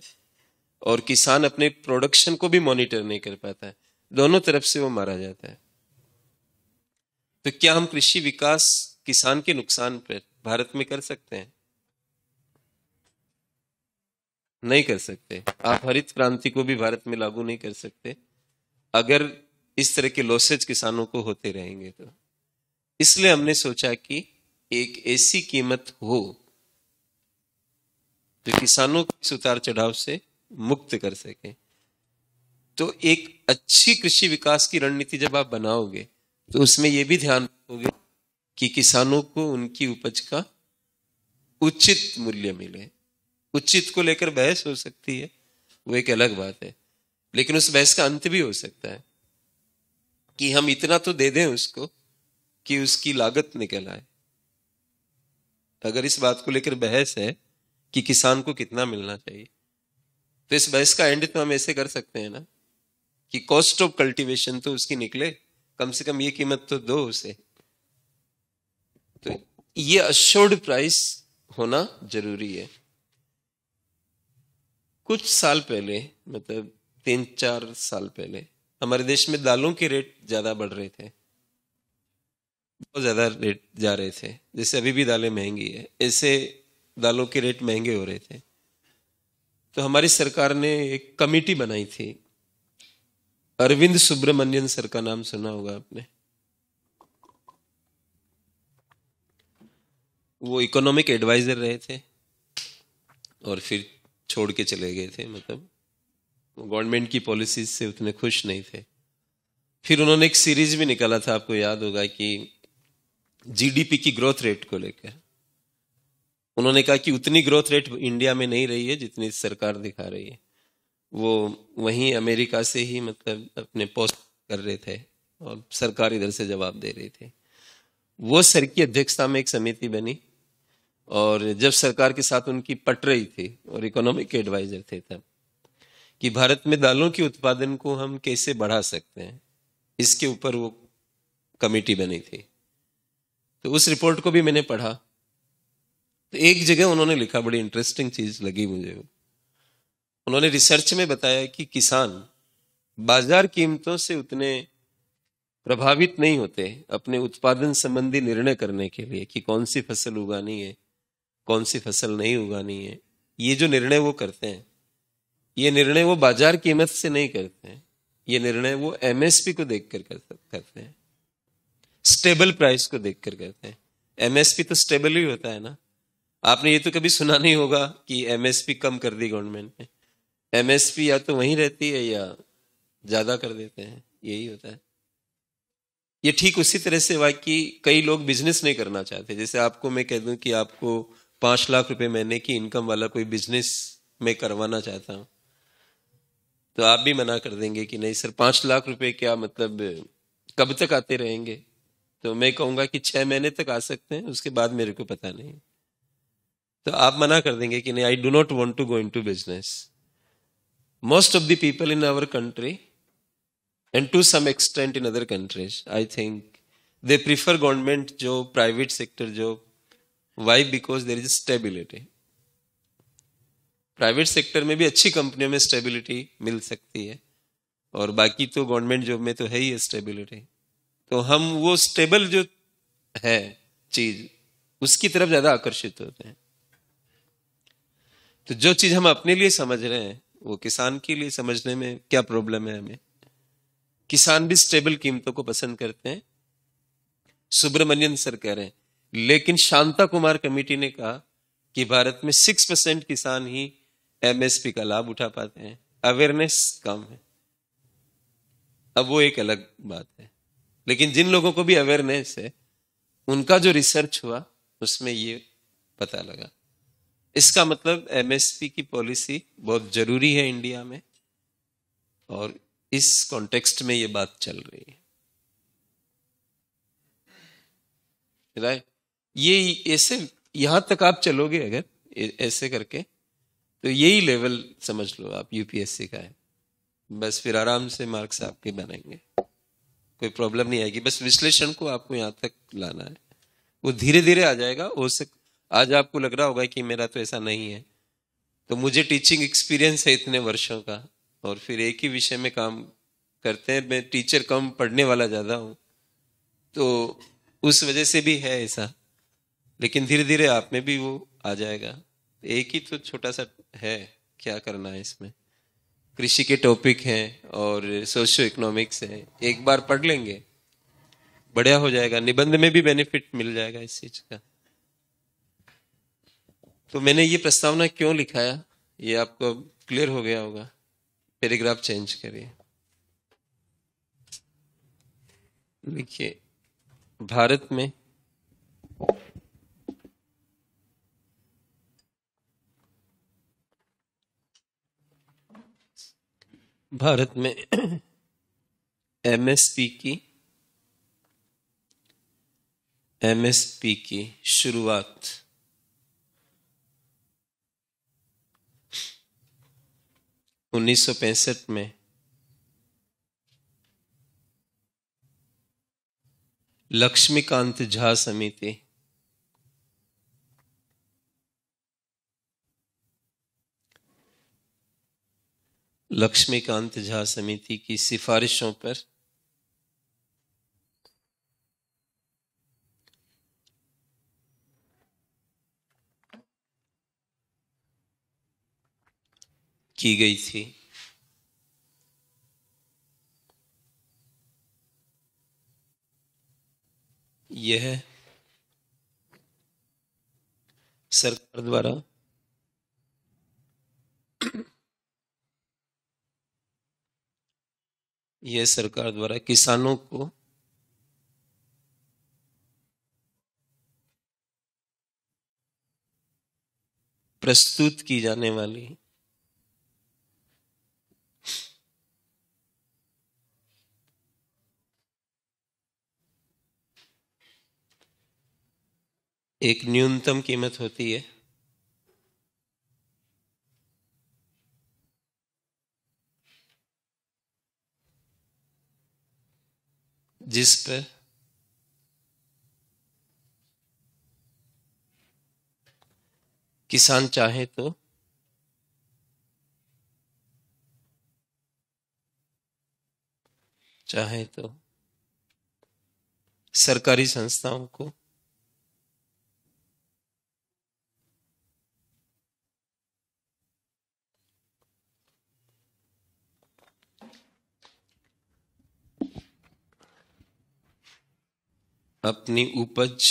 और किसान अपने प्रोडक्शन को भी मॉनिटर नहीं कर पाता है दोनों तरफ से वो मारा जाता है तो क्या हम कृषि विकास किसान के नुकसान पर भारत में कर सकते हैं नहीं कर सकते आप हरित क्रांति को भी भारत में लागू नहीं कर सकते अगर इस तरह के लॉसेज किसानों को होते रहेंगे तो इसलिए हमने सोचा कि एक ऐसी कीमत हो जो किसानों को इस उतार चढ़ाव से मुक्त कर सके तो एक अच्छी कृषि विकास की रणनीति जब आप बनाओगे तो उसमें यह भी ध्यान रखोगे कि किसानों को उनकी उपज का उचित मूल्य मिले उचित को लेकर बहस हो सकती है वो एक अलग बात है लेकिन उस बहस का अंत भी हो सकता है कि हम इतना तो दे दें उसको कि उसकी लागत निकल आए अगर इस बात को लेकर बहस है कि किसान को कितना मिलना चाहिए तो इस बहस का एंड तो हम ऐसे कर सकते हैं ना कि कॉस्ट ऑफ कल्टीवेशन तो उसकी निकले कम से कम ये कीमत तो दो उसे तो ये अश्योर्ड प्राइस होना जरूरी है कुछ साल पहले मतलब तीन चार साल पहले हमारे देश में दालों के रेट ज्यादा बढ़ रहे थे बहुत ज्यादा रेट जा रहे थे जैसे अभी भी दालें महंगी है ऐसे दालों के रेट महंगे हो रहे थे तो हमारी सरकार ने एक कमेटी बनाई थी अरविंद सुब्रमण्यन सर का नाम सुना होगा आपने वो इकोनॉमिक एडवाइजर रहे थे और फिर छोड़ के चले गए थे मतलब गवर्नमेंट की पॉलिसीज से उतने खुश नहीं थे फिर उन्होंने एक सीरीज भी निकाला था आपको याद होगा कि जीडीपी की ग्रोथ रेट को लेकर उन्होंने कहा कि उतनी ग्रोथ रेट इंडिया में नहीं रही है जितनी सरकार दिखा रही है वो वहीं अमेरिका से ही मतलब अपने पोस्ट कर रहे थे और सरकार इधर से जवाब दे रही थी वो सर की अध्यक्षता में एक समिति बनी और जब सरकार के साथ उनकी पट रही थी और इकोनॉमिक एडवाइजर थे तब कि भारत में दालों के उत्पादन को हम कैसे बढ़ा सकते हैं इसके ऊपर वो कमेटी बनी थी तो उस रिपोर्ट को भी मैंने पढ़ा तो एक जगह उन्होंने लिखा बड़ी इंटरेस्टिंग चीज लगी मुझे वो उन्होंने रिसर्च में बताया कि किसान बाजार कीमतों से उतने प्रभावित नहीं होते अपने उत्पादन संबंधी निर्णय करने के लिए कि कौन सी फसल उगानी है कौन सी फसल नहीं उगानी है ये जो निर्णय वो करते हैं ये निर्णय वो बाजार कीमत से नहीं करते हैं ये निर्णय वो एमएसपी को देखकर करते हैं स्टेबल प्राइस को देखकर करते हैं एमएसपी तो स्टेबल ही होता है ना आपने ये तो कभी सुना नहीं होगा कि एमएसपी कम कर दी गवर्नमेंट ने एमएसपी या तो वहीं रहती है या ज्यादा कर देते हैं यही होता है ये ठीक उसी तरह से कि कई लोग बिजनेस नहीं करना चाहते जैसे आपको मैं कह दूं कि आपको पांच लाख रुपए महीने की इनकम वाला कोई बिजनेस में करवाना चाहता हूं तो आप भी मना कर देंगे कि नहीं सर पांच लाख रुपए क्या मतलब कब तक आते रहेंगे तो मैं कहूंगा कि छह महीने तक आ सकते हैं उसके बाद मेरे को पता नहीं तो आप मना कर देंगे कि नहीं I do not want to go into business most of the people in our country and to some extent in other countries i think they prefer government job private sector job why because there is stability private sector में भी अच्छी कंपनियों में stability मिल सकती है और बाकी तो गवर्नमेंट जॉब में तो है ही स्टेबिलिटी तो हम वो स्टेबल जो है चीज उसकी तरफ ज्यादा आकर्षित होते हैं तो जो चीज हम अपने लिए समझ रहे हैं वो किसान के लिए समझने में क्या प्रॉब्लम है हमें किसान भी स्टेबल कीमतों को पसंद करते हैं सुब्रमण्यन सर कह रहे हैं लेकिन शांता कुमार कमेटी ने कहा कि भारत में सिक्स परसेंट किसान ही एमएसपी का लाभ उठा पाते हैं अवेयरनेस कम है अब वो एक अलग बात है लेकिन जिन लोगों को भी अवेयरनेस है उनका जो रिसर्च हुआ उसमें ये पता लगा इसका मतलब एमएसपी की पॉलिसी बहुत जरूरी है इंडिया में और इस कॉन्टेक्स्ट में ये बात चल रही है राय ये ऐसे यहां तक आप चलोगे अगर ऐसे करके तो यही लेवल समझ लो आप यूपीएससी का है बस फिर आराम से मार्क्स आपके बनेंगे कोई प्रॉब्लम नहीं आएगी बस विश्लेषण को आपको यहां तक लाना है वो धीरे धीरे आ जाएगा हो सकता आज आपको लग रहा होगा कि मेरा तो ऐसा नहीं है तो मुझे टीचिंग एक्सपीरियंस है इतने वर्षों का और फिर एक ही विषय में काम करते हैं मैं टीचर कम पढ़ने वाला ज़्यादा हूँ तो उस वजह से भी है ऐसा लेकिन धीरे धीरे आप में भी वो आ जाएगा एक ही तो छोटा सा है क्या करना है इसमें कृषि के टॉपिक हैं और सोशियो इकोनॉमिक्स है एक बार पढ़ लेंगे बढ़िया हो जाएगा निबंध में भी बेनिफिट मिल जाएगा इस चीज़ का तो मैंने ये प्रस्तावना क्यों लिखाया ये आपको क्लियर हो गया होगा पैराग्राफ चेंज करिए लिखिए भारत में भारत में एमएसपी की एमएसपी की शुरुआत उन्नीस में लक्ष्मीकांत झा समिति लक्ष्मीकांत झा समिति की सिफारिशों पर की गई थी यह सरकार द्वारा यह सरकार द्वारा किसानों को प्रस्तुत की जाने वाली एक न्यूनतम कीमत होती है जिस पर किसान चाहे तो चाहे तो सरकारी संस्थाओं को अपनी उपज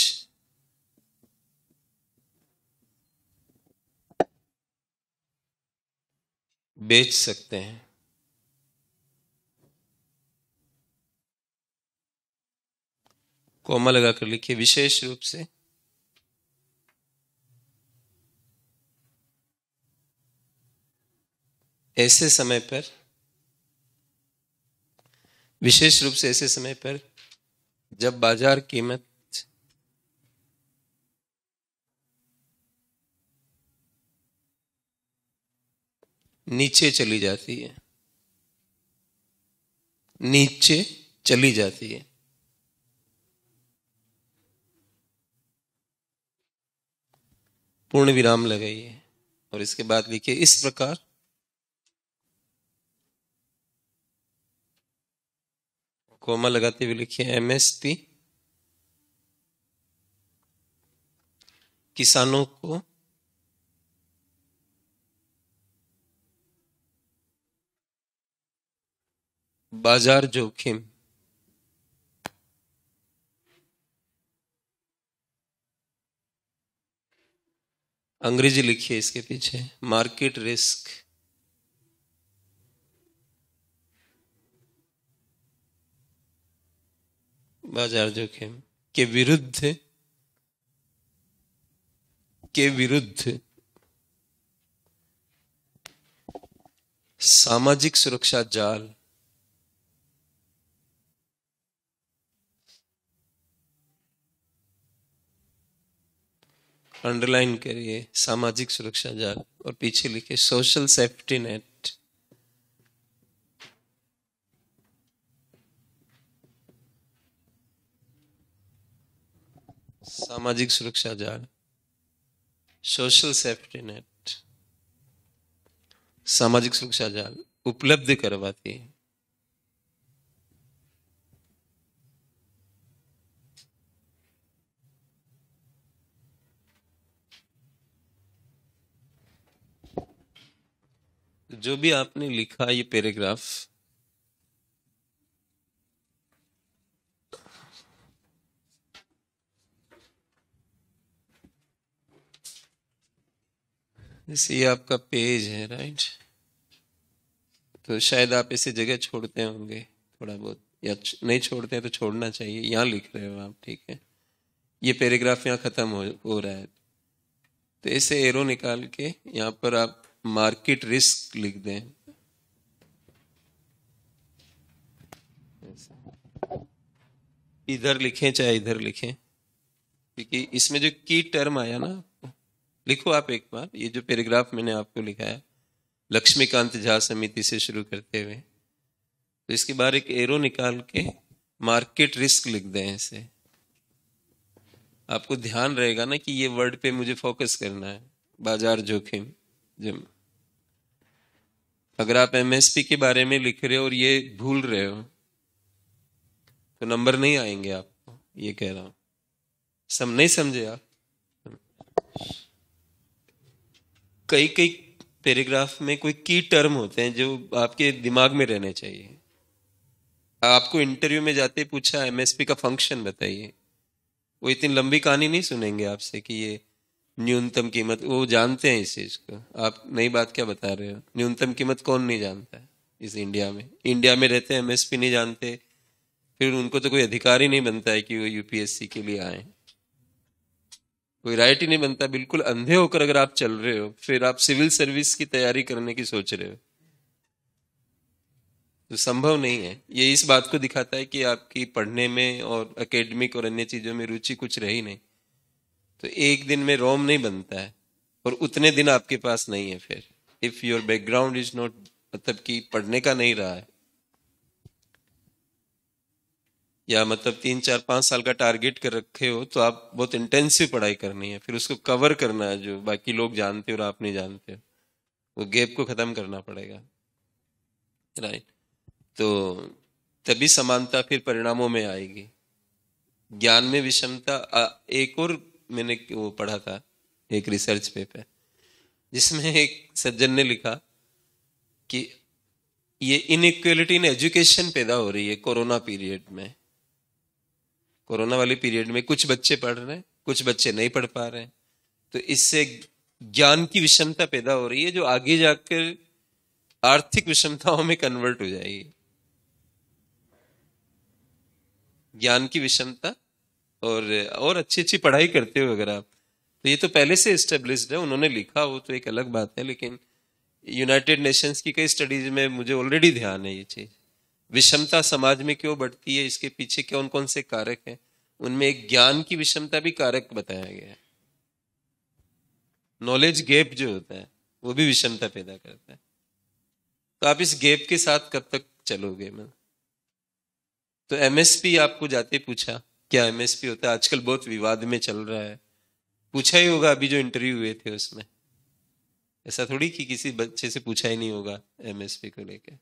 बेच सकते हैं कोमा लगा कर लिखिए विशेष रूप से ऐसे समय पर विशेष रूप से ऐसे समय पर जब बाजार कीमत नीचे चली जाती है नीचे चली जाती है पूर्ण विराम लगाइए और इसके बाद लिखिए इस प्रकार कोमा लगाते हुए लिखिए एम एस पी किसानों को बाजार जोखिम अंग्रेजी लिखिए इसके पीछे मार्केट रिस्क बाजार जोखिम के विरुद्ध के विरुद्ध सामाजिक सुरक्षा जाल अंडरलाइन करिए सामाजिक सुरक्षा जाल और पीछे लिखे सोशल सेफ्टी नेट सामाजिक सुरक्षा जाल सोशल सेफ्टी नेट सामाजिक सुरक्षा जाल उपलब्ध करवाती है जो भी आपने लिखा ये पैराग्राफ जैसे ये आपका पेज है राइट तो शायद आप इसे जगह छोड़ते होंगे थोड़ा बहुत या नहीं छोड़ते हैं तो छोड़ना चाहिए यहाँ लिख रहे हो आप ठीक है ये पैराग्राफ यहाँ ख़त्म हो हो रहा है तो इसे एरो निकाल के यहाँ पर आप मार्केट रिस्क लिख दें इधर लिखें चाहे इधर लिखें क्योंकि इसमें जो की टर्म आया ना लिखो आप एक बार ये जो पैराग्राफ मैंने आपको लिखा है लक्ष्मीकांत झा समिति से शुरू करते हुए तो इसके बाहर एक एरो निकाल के मार्केट रिस्क लिख दें इसे आपको ध्यान रहेगा ना कि ये वर्ड पे मुझे फोकस करना है बाजार जोखिम जिम अगर आप एमएसपी के बारे में लिख रहे हो और ये भूल रहे हो तो नंबर नहीं आएंगे आपको ये कह रहा हूं सम नहीं समझे आप कई कई पैराग्राफ में कोई की टर्म होते हैं जो आपके दिमाग में रहने चाहिए आपको इंटरव्यू में जाते पूछा एमएसपी का फंक्शन बताइए वो इतनी लंबी कहानी नहीं सुनेंगे आपसे कि ये न्यूनतम कीमत वो जानते हैं इस चीज को आप नई बात क्या बता रहे हो न्यूनतम कीमत कौन नहीं जानता है इस इंडिया में इंडिया में रहते हैं एमएसपी नहीं जानते फिर उनको तो कोई अधिकार ही नहीं बनता है कि वो यूपीएससी के लिए आए कोई राइट ही नहीं बनता बिल्कुल अंधे होकर अगर आप चल रहे हो फिर आप सिविल सर्विस की तैयारी करने की सोच रहे हो तो संभव नहीं है ये इस बात को दिखाता है कि आपकी पढ़ने में और एकेडमिक और अन्य चीजों में रुचि कुछ रही नहीं तो एक दिन में रोम नहीं बनता है और उतने दिन आपके पास नहीं है फिर if your background is not मतलब कि पढ़ने का नहीं रहा है या मतलब तीन चार पांच साल का टारगेट कर रखे हो तो आप बहुत इंटेंसिव पढ़ाई करनी है फिर उसको कवर करना है जो बाकी लोग जानते हो और आप नहीं जानते हो वो गैप को खत्म करना पड़ेगा राइट तो तभी समानता फिर परिणामों में आएगी ज्ञान में विषमता एक और मैंने वो पढ़ा था एक रिसर्च पेपर जिसमें एक सज्जन ने लिखा कि ये इनक्वलिटी इन एजुकेशन पैदा हो रही है कोरोना पीरियड में कोरोना वाले पीरियड में कुछ बच्चे पढ़ रहे हैं कुछ बच्चे नहीं पढ़ पा रहे हैं तो इससे ज्ञान की विषमता पैदा हो रही है जो आगे जाकर आर्थिक विषमताओं में कन्वर्ट हो जाएगी ज्ञान की विषमता और और अच्छी अच्छी पढ़ाई करते हो अगर आप तो ये तो पहले से स्टेब्लिश्ड है उन्होंने लिखा वो तो एक अलग बात है लेकिन यूनाइटेड नेशंस की कई स्टडीज में मुझे ऑलरेडी ध्यान है ये चीज़ विषमता समाज में क्यों बढ़ती है इसके पीछे कौन कौन से कारक हैं उनमें एक ज्ञान की विषमता भी कारक बताया गया है नॉलेज गैप जो होता है वो भी विषमता पैदा करता है तो आप इस गैप के साथ कब तक चलोगे मैं मतलब? तो एमएसपी आपको जाते पूछा क्या एमएसपी होता है आजकल बहुत विवाद में चल रहा है पूछा ही होगा अभी जो इंटरव्यू हुए थे उसमें ऐसा थोड़ी कि किसी बच्चे से पूछा ही नहीं होगा एमएसपी को लेकर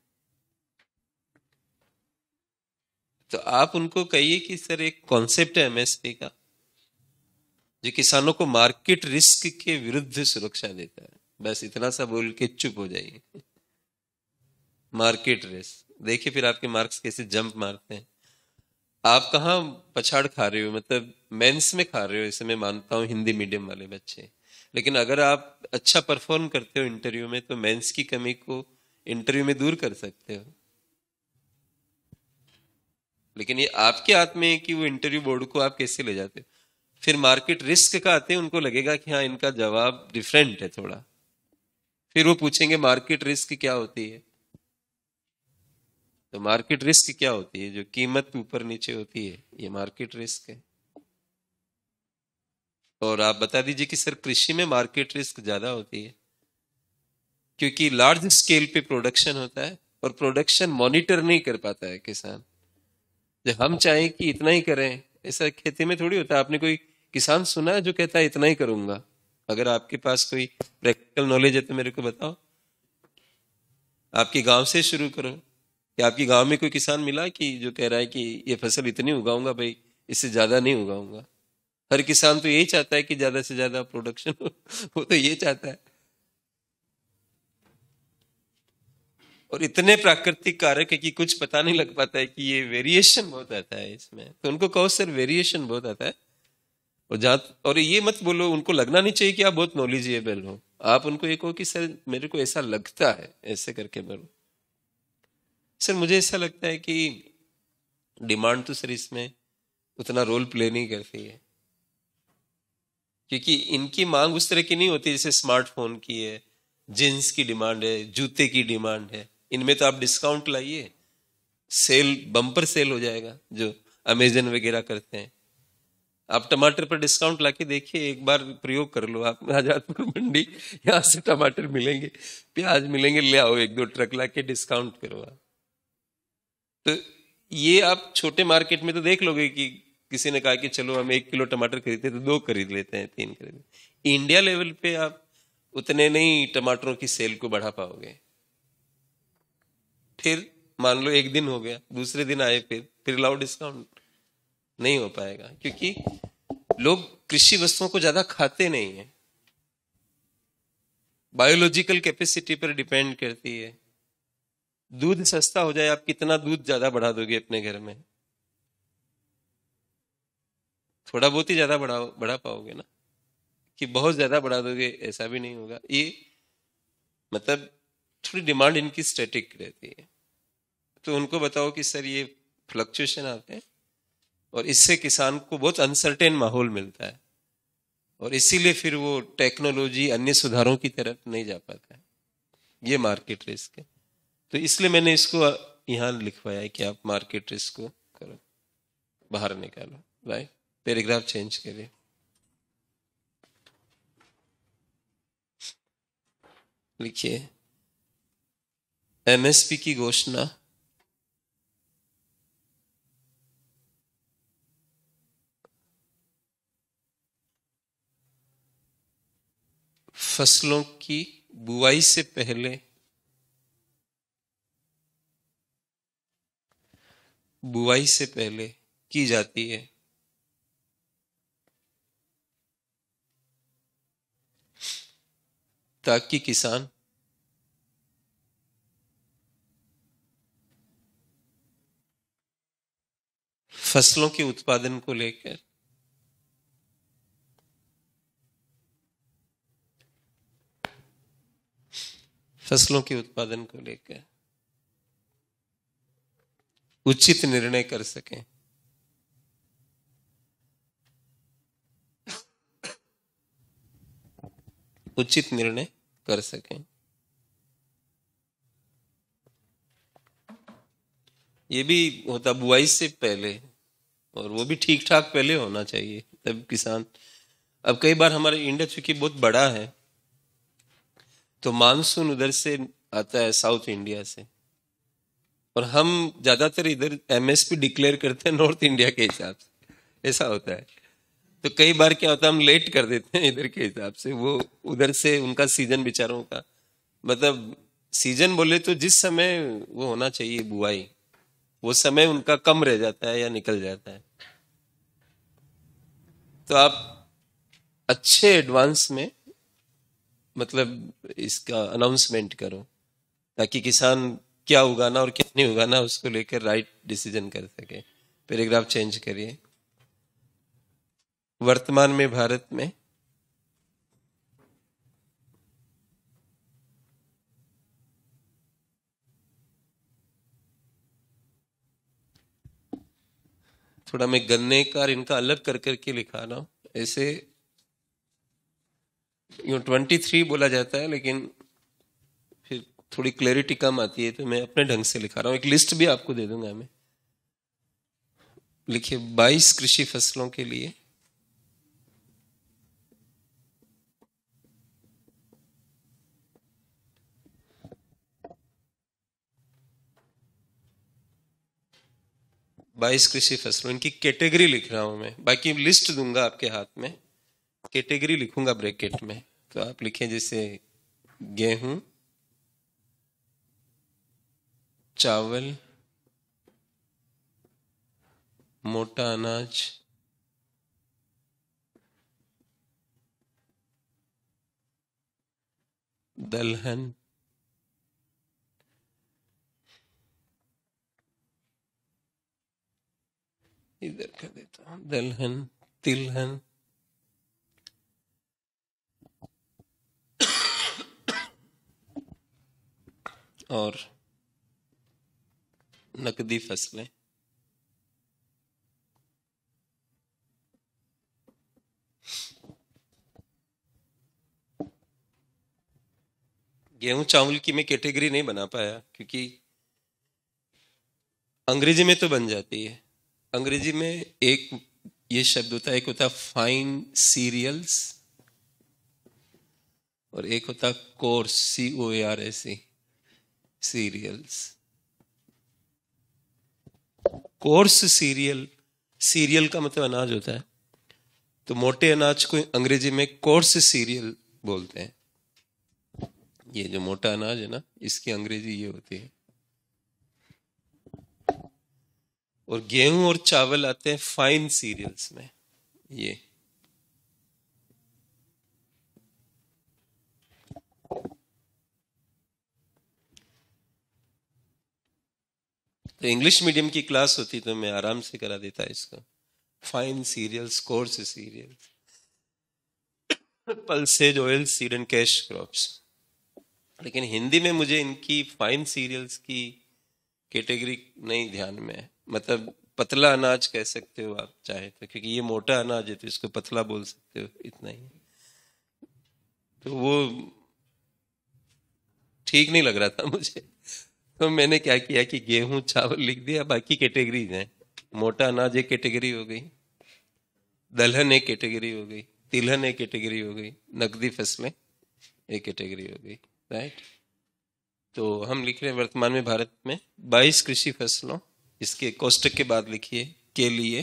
तो आप उनको कहिए कि सर एक कॉन्सेप्ट है एमएसपी का जो किसानों को मार्केट रिस्क के विरुद्ध सुरक्षा देता है बस इतना सा बोल के चुप हो जाइए मार्केट रिस्क देखिए फिर आपके मार्क्स कैसे जंप मारते हैं आप कहा पछाड़ खा रहे हो मतलब मेंस में खा रहे हो इसे मैं मानता हूँ हिंदी मीडियम वाले बच्चे लेकिन अगर आप अच्छा परफॉर्म करते हो इंटरव्यू में तो मेंस की कमी को इंटरव्यू में दूर कर सकते हो लेकिन ये आपके हाथ में है कि वो इंटरव्यू बोर्ड को आप कैसे ले जाते फिर मार्केट रिस्क का आते उनको लगेगा कि हाँ इनका जवाब डिफरेंट है थोड़ा फिर वो पूछेंगे मार्केट रिस्क क्या होती है तो मार्केट रिस्क क्या होती है जो कीमत ऊपर नीचे होती है ये मार्केट रिस्क है और आप बता दीजिए कि सर कृषि में मार्केट रिस्क ज्यादा होती है क्योंकि लार्ज स्केल पे प्रोडक्शन होता है और प्रोडक्शन मॉनिटर नहीं कर पाता है किसान जब हम चाहें कि इतना ही करें ऐसा खेती में थोड़ी होता है आपने कोई किसान सुना है जो कहता है इतना ही करूंगा अगर आपके पास कोई प्रैक्टिकल नॉलेज है तो मेरे को बताओ आपके गांव से शुरू करो कि आपके गांव में कोई किसान मिला कि जो कह रहा है कि ये फसल इतनी उगाऊंगा भाई इससे ज्यादा नहीं उगाऊंगा हर किसान तो यही चाहता है कि ज्यादा से ज्यादा प्रोडक्शन हो वो तो ये चाहता है और इतने प्राकृतिक कारक है कि कुछ पता नहीं लग पाता है कि ये वेरिएशन बहुत आता है इसमें तो उनको कहो सर वेरिएशन बहुत आता है और जहाँ और ये मत बोलो उनको लगना नहीं चाहिए कि आप बहुत नॉलेजिएबल हो आप उनको ये कहो कि सर मेरे को ऐसा लगता है ऐसे करके बोलो सर मुझे ऐसा लगता है कि डिमांड तो सर इसमें उतना रोल प्ले नहीं करती है क्योंकि इनकी मांग उस तरह की नहीं होती जैसे स्मार्टफोन की है जींस की डिमांड है जूते की डिमांड है इनमें तो आप डिस्काउंट लाइए सेल बम्पर सेल हो जाएगा जो अमेजन वगैरह करते हैं आप टमाटर पर डिस्काउंट लाके देखिए एक बार प्रयोग कर लो आप आजादपुर मंडी यहाँ से टमाटर मिलेंगे प्याज मिलेंगे ले आओ एक दो ट्रक लाके डिस्काउंट करो आप तो ये आप छोटे मार्केट में तो देख लोगे कि किसी ने कहा कि चलो हम एक किलो टमाटर खरीदते तो दो खरीद लेते हैं तीन खरीद इंडिया लेवल पे आप उतने नहीं टमाटरों की सेल को बढ़ा पाओगे फिर मान लो एक दिन हो गया दूसरे दिन आए फिर फिर लाओ डिस्काउंट नहीं हो पाएगा क्योंकि लोग कृषि वस्तुओं को ज्यादा खाते नहीं है बायोलॉजिकल कैपेसिटी पर डिपेंड करती है दूध सस्ता हो जाए आप कितना दूध ज्यादा बढ़ा दोगे अपने घर में थोड़ा बहुत ही ज्यादा बढ़ा बढ़ा पाओगे ना कि बहुत ज्यादा बढ़ा दोगे ऐसा भी नहीं होगा ये मतलब थोड़ी डिमांड इनकी स्टैटिक रहती है तो उनको बताओ कि सर ये फ्लक्चुएशन आते हैं और इससे किसान को बहुत अनसर्टेन माहौल मिलता है और इसीलिए फिर वो टेक्नोलॉजी अन्य सुधारों की तरफ नहीं जा पाता है ये मार्केट रिस्क है तो इसलिए मैंने इसको यहाँ लिखवाया है कि आप मार्केट रिस्क को करो बाहर निकालो राइट पैराग्राफ चेंज करिए लिखिए एमएसपी की घोषणा फसलों की बुआई से पहले बुआई से पहले की जाती है ताकि किसान फसलों के उत्पादन को लेकर फसलों के उत्पादन को लेकर उचित निर्णय कर सकें उचित निर्णय कर सकें ये भी होता बुआई से पहले और वो भी ठीक ठाक पहले होना चाहिए तब किसान अब कई बार हमारा इंडिया चूंकि बहुत बड़ा है तो मानसून उधर से आता है साउथ इंडिया से और हम ज्यादातर इधर एमएसपी डिक्लेयर करते हैं नॉर्थ इंडिया के हिसाब से ऐसा होता है तो कई बार क्या होता है हम लेट कर देते हैं इधर के हिसाब से वो उधर से उनका सीजन बेचारों का मतलब सीजन बोले तो जिस समय वो होना चाहिए बुआई वो समय उनका कम रह जाता है या निकल जाता है तो आप अच्छे एडवांस में मतलब इसका अनाउंसमेंट करो ताकि किसान क्या उगाना और क्या नहीं उगाना उसको लेकर राइट डिसीजन कर सके पैराग्राफ चेंज करिए वर्तमान में भारत में थोड़ा मैं गन्ने का इनका अलग कर करके लिखा रहा हूं ऐसे यू ट्वेंटी थ्री बोला जाता है लेकिन फिर थोड़ी क्लैरिटी कम आती है तो मैं अपने ढंग से लिखा रहा हूँ एक लिस्ट भी आपको दे दूंगा मैं लिखिए बाईस कृषि फसलों के लिए बाईस कृषि फसलों इनकी कैटेगरी लिख रहा हूं मैं बाकी लिस्ट दूंगा आपके हाथ में कैटेगरी लिखूंगा ब्रैकेट में तो आप लिखें जैसे गेहूं चावल मोटा अनाज दलहन इधर कर देता हूँ दलहन तिलहन और नकदी फसलें गेहूं चावल की मैं कैटेगरी नहीं बना पाया क्योंकि अंग्रेजी में तो बन जाती है अंग्रेजी में एक ये शब्द होता है एक होता फाइन सीरियल्स और एक होता coarse C O A R S C cereals coarse cereal cereal का मतलब अनाज होता है तो मोटे अनाज को अंग्रेजी में कोर्स सीरियल बोलते हैं ये जो मोटा अनाज है ना इसकी अंग्रेजी ये होती है और गेहूं और चावल आते हैं फाइन सीरियल्स में ये तो इंग्लिश मीडियम की क्लास होती तो मैं आराम से करा देता इसको fine cereals coarse cereals pulses oil seed and cash crops लेकिन हिंदी में मुझे इनकी फाइन सीरियल्स की कैटेगरी नहीं ध्यान में है मतलब पतला अनाज कह सकते हो आप चाहे तो क्योंकि ये मोटा अनाज है तो इसको पतला बोल सकते हो इतना ही तो वो ठीक नहीं लग रहा था मुझे तो मैंने क्या किया कि गेहूं चावल लिख दिया बाकी कैटेगरीज हैं मोटा अनाज एक कैटेगरी हो गई दलहन एक कैटेगरी हो गई तिलहन एक कैटेगरी हो गई नकदी फसलें एक कैटेगरी हो गई राइट तो हम लिख रहे हैं वर्तमान में भारत में 22 कृषि फसलों इसके कोष्टक के बाद लिखिए के लिए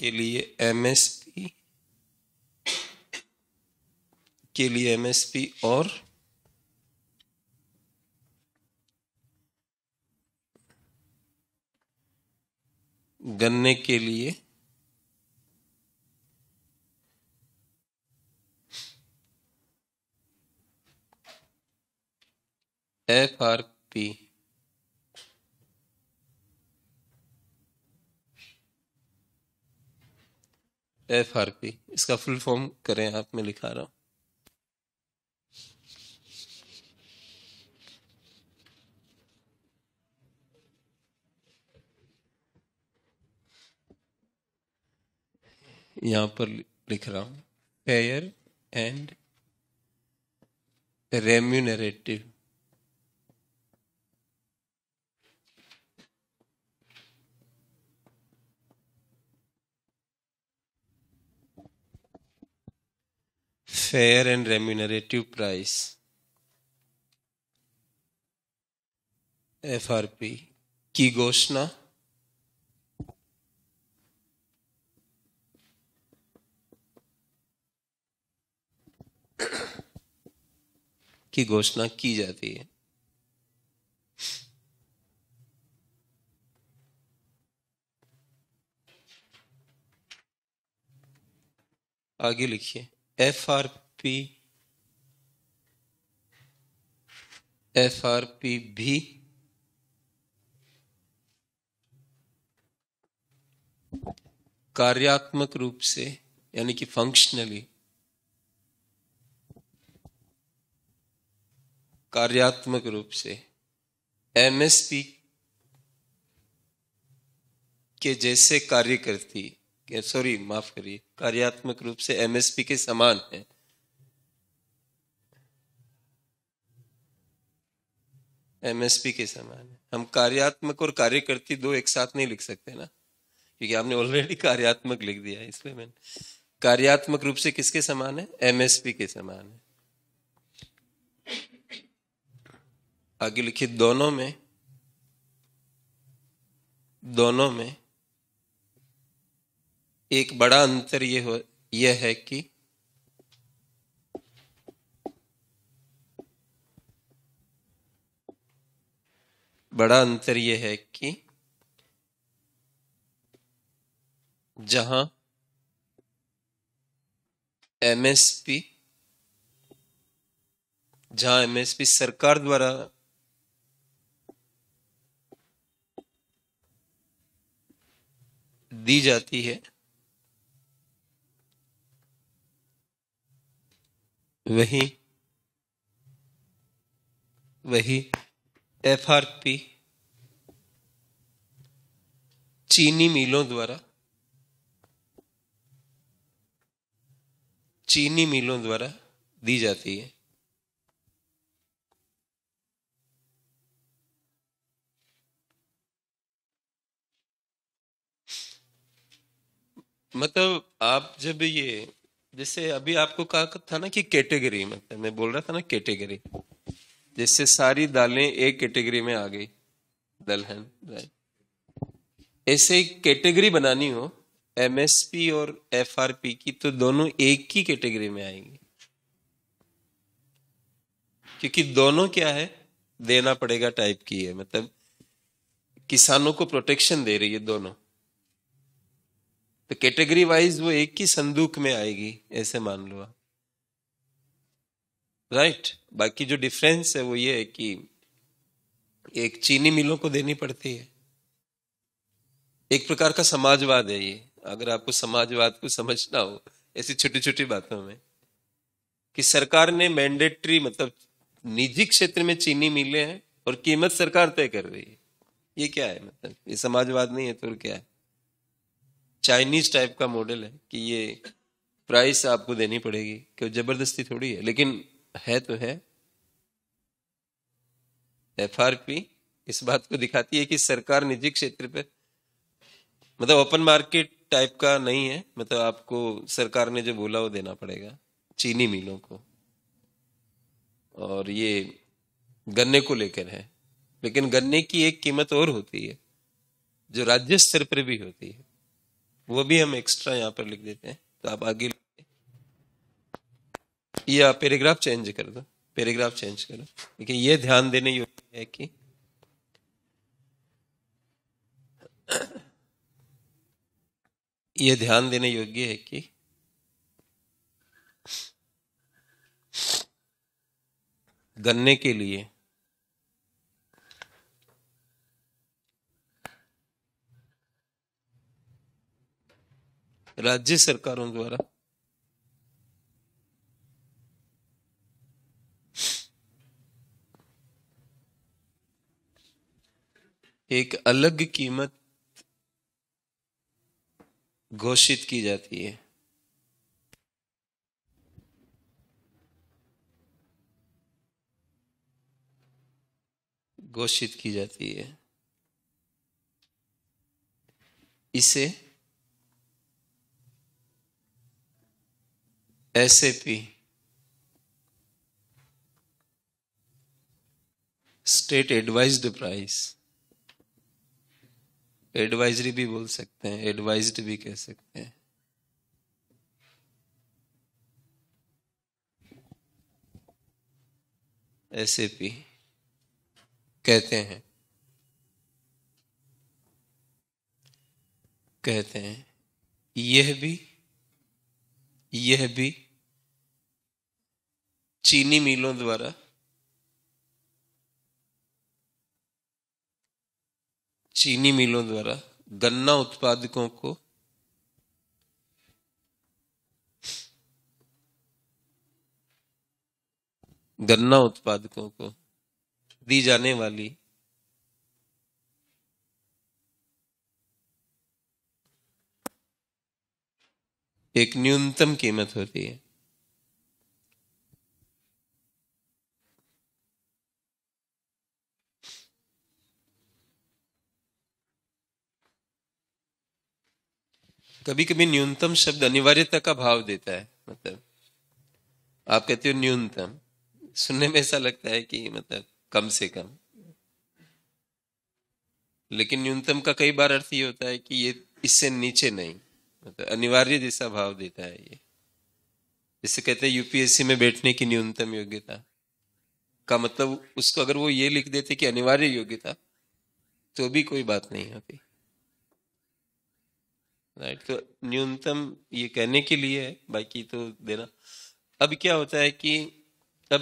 के लिए एमएसपी के लिए एमएसपी और गन्ने के लिए F R P F R P इसका फुल फॉर्म करें आप मैं लिखा रहा हूं यहां पर लिख रहा हूं fair and remunerative fair and remunerative price FRP की घोषणा की घोषणा की जाती है आगे लिखिए F R P F R P भी कार्यात्मक रूप से यानी कि फंक्शनली कार्यात्मक रूप से एमएसपी के जैसे कार्य करती सॉरी माफ करिए कार्यात्मक रूप से एमएसपी के समान है एमएसपी के समान है हम कार्यात्मक और कार्यकर्ती दो एक साथ नहीं लिख सकते ना क्योंकि आपने ऑलरेडी कार्यात्मक लिख दिया है इसलिए मैंने कार्यात्मक रूप से किसके समान है एमएसपी के समान है आगे लिखित दोनों में दोनों में एक बड़ा अंतर यह हो यह है कि बड़ा अंतर यह है कि जहां एमएसपी जहां एमएसपी सरकार द्वारा दी जाती है वही वही एफआरपी चीनी मिलों द्वारा चीनी मिलों द्वारा दी जाती है मतलब आप जब ये जैसे अभी आपको कहा था ना कि कैटेगरी मतलब मैं बोल रहा था ना कैटेगरी जिससे सारी दालें एक कैटेगरी में आ गई दलहन ऐसे कैटेगरी बनानी हो एमएसपी और एफआरपी की तो दोनों एक ही कैटेगरी में आएंगी क्योंकि दोनों क्या है देना पड़ेगा टाइप की है मतलब किसानों को प्रोटेक्शन दे रही है दोनों तो कैटेगरी वाइज वो एक ही संदूक में आएगी ऐसे मान लो आप राइट right? बाकी जो डिफरेंस है वो ये है कि एक चीनी मिलों को देनी पड़ती है एक प्रकार का समाजवाद है ये अगर आपको समाजवाद को समझना हो ऐसी छोटी छोटी बातों में कि सरकार ने मैंडेटरी मतलब निजी क्षेत्र में चीनी मिले हैं और कीमत सरकार तय कर रही है ये क्या है मतलब ये समाजवाद नहीं है तो क्या है चाइनीज टाइप का मॉडल है कि ये प्राइस आपको देनी पड़ेगी क्यों जबरदस्ती थोड़ी है लेकिन है तो है पी इस बात को दिखाती है कि सरकार निजी क्षेत्र पे मतलब ओपन मार्केट टाइप का नहीं है मतलब आपको सरकार ने जो बोला वो देना पड़ेगा चीनी मिलों को और ये गन्ने को लेकर है लेकिन गन्ने की एक कीमत और होती है जो राज्य स्तर पर भी होती है वो भी हम एक्स्ट्रा यहाँ पर लिख देते हैं तो आप आगे या पैराग्राफ चेंज कर दो पैराग्राफ चेंज करो लेकिन ये ध्यान देने योग्य है कि ये ध्यान देने योग्य है कि गन्ने के लिए राज्य सरकारों द्वारा एक अलग कीमत घोषित की जाती है घोषित की जाती है इसे ऐसे P state advised price advisory भी बोल सकते हैं एडवाइज्ड भी कह सकते हैं एस कहते हैं कहते हैं यह भी यह भी चीनी मिलों द्वारा चीनी मिलों द्वारा गन्ना उत्पादकों को गन्ना उत्पादकों को दी जाने वाली एक न्यूनतम कीमत होती है कभी कभी न्यूनतम शब्द अनिवार्यता का भाव देता है मतलब आप कहते हो न्यूनतम सुनने में ऐसा लगता है कि मतलब कम से कम लेकिन न्यूनतम का कई बार अर्थ ये होता है कि ये इससे नीचे नहीं मतलब अनिवार्य जैसा भाव देता है ये जिसे कहते हैं यूपीएससी में बैठने की न्यूनतम योग्यता का मतलब उसको अगर वो ये लिख देते कि अनिवार्य योग्यता तो भी कोई बात नहीं होती राइट तो न्यूनतम ये कहने के लिए है बाकी तो देना अब क्या होता है कि अब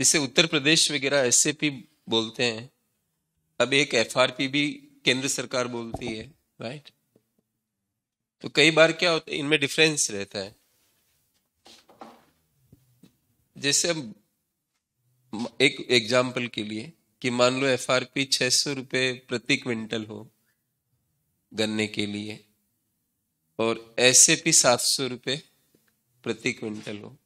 जैसे उत्तर प्रदेश वगैरह एस बोलते हैं अब एक एफ भी केंद्र सरकार बोलती है राइट तो कई बार क्या होता है इनमें डिफरेंस रहता है जैसे एक एग्जाम्पल के लिए कि मान लो एफ आर पी छह सौ रुपये प्रति क्विंटल हो गन्ने के लिए और ऐसे भी सात सौ रुपये प्रति क्विंटल हो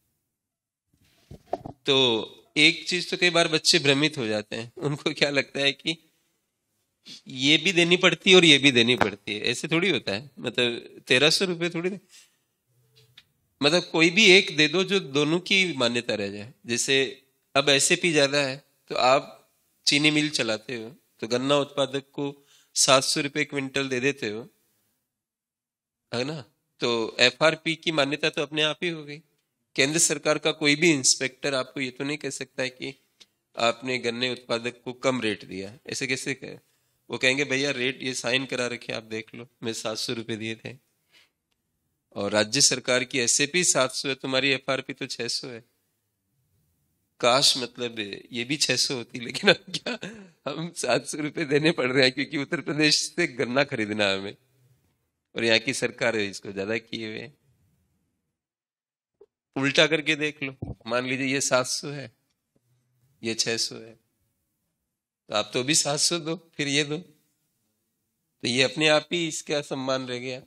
तो एक चीज तो कई बार बच्चे भ्रमित हो जाते हैं उनको क्या लगता है कि ये भी देनी पड़ती है और ये भी देनी पड़ती है ऐसे थोड़ी होता है मतलब तेरह सौ रुपये थोड़ी दे? मतलब कोई भी एक दे दो जो दोनों की मान्यता रह जाए जैसे अब ऐसे भी ज्यादा है तो आप चीनी मिल चलाते हो तो गन्ना उत्पादक को सात सौ रुपये क्विंटल दे देते हो है ना तो पी की मान्यता तो अपने आप ही हो गई केंद्र सरकार का कोई भी इंस्पेक्टर आपको ये तो नहीं कह सकता है कि आपने गन्ने उत्पादक को कम रेट दिया ऐसे कैसे कहे वो कहेंगे भैया रेट ये साइन करा रखे आप देख लो मैं सात सौ रुपये दिए थे और राज्य सरकार की एस ए पी सात सौ है तुम्हारी एफ आर पी तो छह सौ है काश मतलब ये भी छह सौ होती लेकिन अब क्या हम सात सौ रुपये देने पड़ रहे हैं क्योंकि उत्तर प्रदेश से गन्ना खरीदना है हमें और यहाँ की सरकार है इसको ज्यादा किए हुए उल्टा करके देख लो मान लीजिए ये सात सौ है ये छह सौ है तो आप तो भी सात सौ दो फिर ये दो तो ये अपने आप ही इसका सम्मान रह गया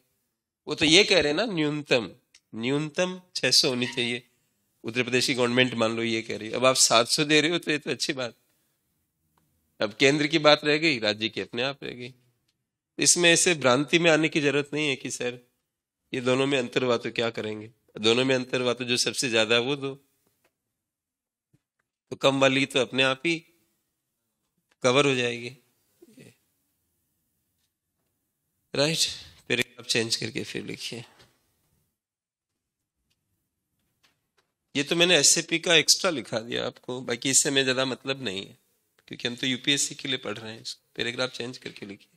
वो तो ये कह रहे हैं ना न्यूनतम न्यूनतम छह सौ होनी चाहिए उत्तर प्रदेश की गवर्नमेंट मान लो ये कह रही है अब आप सात सौ दे रहे हो तो ये तो अच्छी बात अब केंद्र की बात रह गई राज्य की अपने आप रह गई इसमें ऐसे भ्रांति में आने की जरूरत नहीं है कि सर ये दोनों में अंतर हुआ तो क्या करेंगे दोनों में अंतर हुआ तो जो सबसे ज्यादा वो दो तो कम वाली तो अपने आप ही कवर हो जाएगी राइट फिर आप चेंज करके फिर लिखिए ये तो मैंने एस का एक्स्ट्रा लिखा दिया आपको बाकी इससे मैं ज्यादा मतलब नहीं है क्योंकि हम तो यूपीएससी के लिए पढ़ रहे हैं पैराग्राफ चेंज करके लिखिए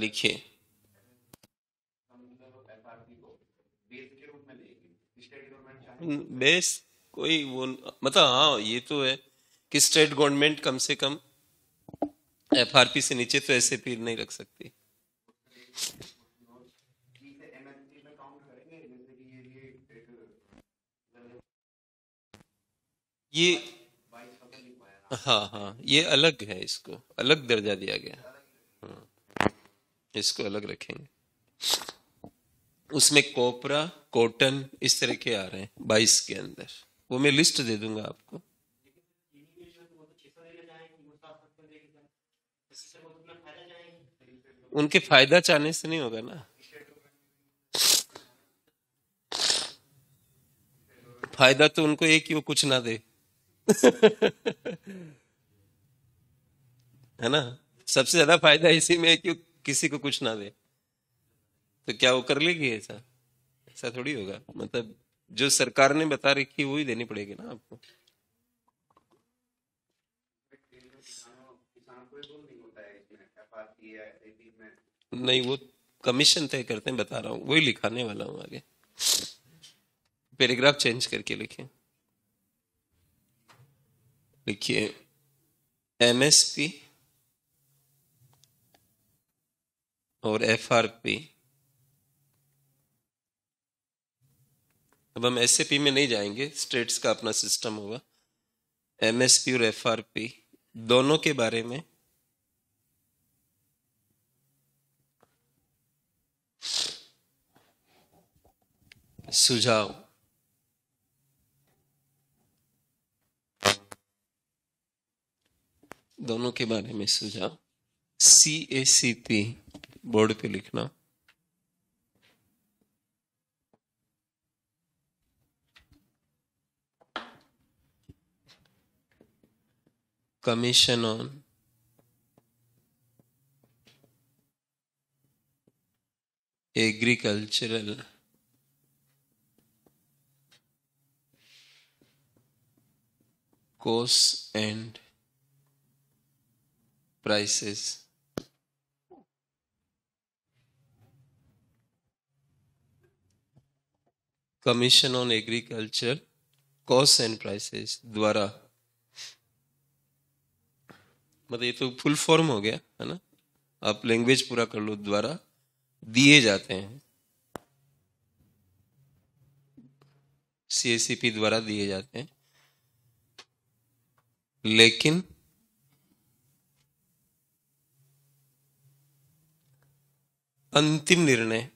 लिखिए बेस कोई वो मतलब हाँ ये तो है कि स्टेट गवर्नमेंट कम से कम एफआरपी से नीचे तो ऐसे पीर नहीं रख सकती ये हाँ हाँ ये अलग है इसको अलग दर्जा दिया गया हाँ, इसको अलग रखेंगे उसमें कोपरा कॉटन इस तरह के आ रहे हैं बाईस के अंदर वो मैं लिस्ट दे दूंगा आपको उनके फायदा चाहने से नहीं होगा ना फायदा तो उनको एक ही वो कुछ ना दे है ना सबसे ज्यादा फायदा इसी में है कि किसी को कुछ ना दे तो क्या वो कर लेगी ऐसा ऐसा थोड़ी होगा मतलब जो सरकार ने बता रखी वो ही देनी पड़ेगी ना आपको नहीं वो कमीशन तय करते हैं बता रहा हूँ वही लिखाने वाला हूँ आगे पैराग्राफ चेंज करके लिखे देखिए एम एस पी और एफ आर पी अब हम एस ए पी में नहीं जाएंगे स्टेट्स का अपना सिस्टम होगा एम एस पी और एफ आर पी दोनों के बारे में सुझाव दोनों के बारे में सुझा सी ए सी टी बोर्ड पे लिखना commission on agricultural course and prices Commission on Agriculture, costs and prices द्वारा मतलब ये तो फुल फॉर्म हो गया है ना आप लैंग्वेज पूरा कर लो द्वारा दिए जाते हैं सीएसीपी द्वारा दिए जाते हैं लेकिन अंतिम निर्णय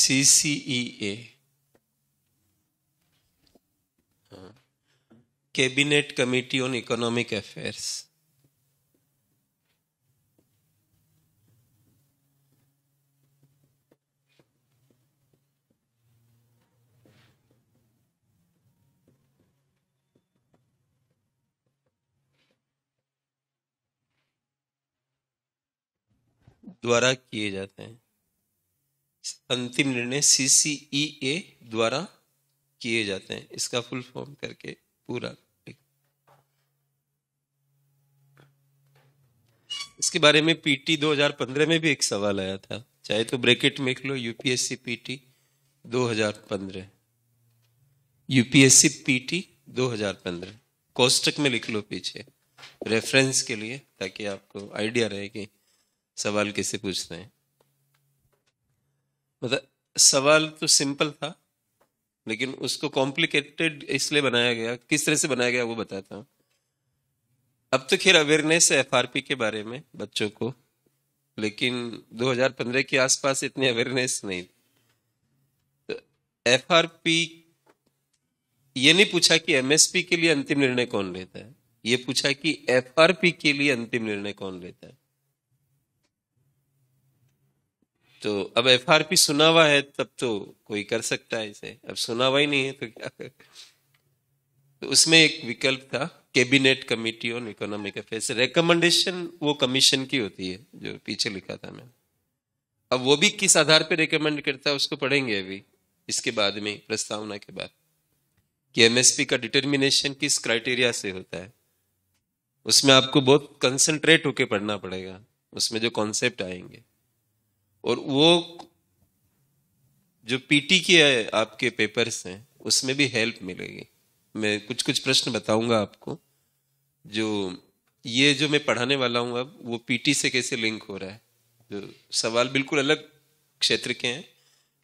CCEA cabinet committee on economic affairs द्वारा किए जाते हैं अंतिम निर्णय ए e द्वारा किए जाते हैं इसका फुल फॉर्म करके पूरा इसके बारे में पीटी 2015 में भी एक सवाल आया था चाहे तो ब्रैकेट में लो यूपीएससी पीटी 2015 यूपीएससी पीटी 2015 कोष्टक में लिख लो पीछे रेफरेंस के लिए ताकि आपको आइडिया रहेगी सवाल कैसे पूछते हैं मतलब सवाल तो सिंपल था लेकिन उसको कॉम्प्लिकेटेड इसलिए बनाया गया किस तरह से बनाया गया वो बताता हूँ अब तो खैर अवेयरनेस है एफ के बारे में बच्चों को लेकिन 2015 के आसपास इतनी अवेयरनेस नहीं तो पी ये नहीं पूछा कि एमएसपी के लिए अंतिम निर्णय कौन लेता है ये पूछा कि एफ के लिए अंतिम निर्णय कौन लेता है तो अब एफ आर पी सुना हुआ है तब तो कोई कर सकता है इसे अब सुना हुआ ही नहीं है तो क्या तो उसमें एक विकल्प था cabinet committee on economic affairs recommendation वो कमीशन की होती है जो पीछे लिखा था मैंने अब वो भी किस आधार पर रिकमेंड करता है उसको पढ़ेंगे अभी इसके बाद में प्रस्तावना के बाद कि एमएसपी का डिटर्मिनेशन किस क्राइटेरिया से होता है उसमें आपको बहुत कंसंट्रेट होके पढ़ना पड़ेगा उसमें जो कॉन्सेप्ट आएंगे और वो जो पीटी के आपके पेपर्स हैं उसमें भी हेल्प मिलेगी मैं कुछ कुछ प्रश्न बताऊंगा आपको जो ये जो मैं पढ़ाने वाला हूँ अब वो पीटी से कैसे लिंक हो रहा है जो सवाल बिल्कुल अलग क्षेत्र के हैं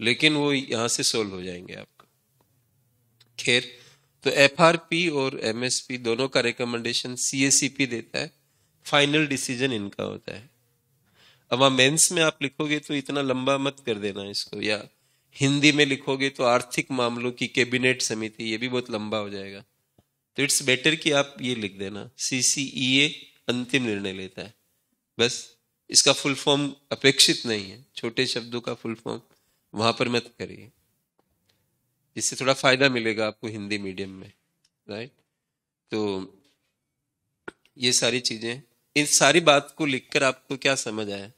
लेकिन वो यहां से सोल्व हो जाएंगे आपका खैर तो एफ और एम दोनों का रिकमेंडेशन सी देता है फाइनल डिसीजन इनका होता है अब आप में आप लिखोगे तो इतना लंबा मत कर देना इसको या हिंदी में लिखोगे तो आर्थिक मामलों की कैबिनेट समिति ये भी बहुत लंबा हो जाएगा तो इट्स बेटर कि आप ये लिख देना सी ए e अंतिम निर्णय लेता है बस इसका फुल फॉर्म अपेक्षित नहीं है छोटे शब्दों का फुल फॉर्म वहां पर मत करिए इससे थोड़ा फायदा मिलेगा आपको हिंदी मीडियम में राइट तो ये सारी चीजें इन सारी बात को लिखकर आपको क्या समझ आया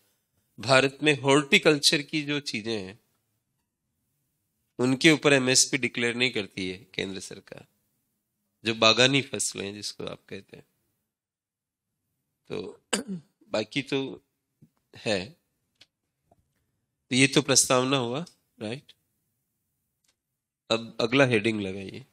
भारत में हॉर्टिकल्चर की जो चीजें हैं उनके ऊपर एमएसपी डिक्लेयर नहीं करती है केंद्र सरकार जो बागानी फसलें जिसको आप कहते हैं तो बाकी तो है तो ये तो प्रस्तावना हुआ राइट अब अगला हेडिंग लगाइए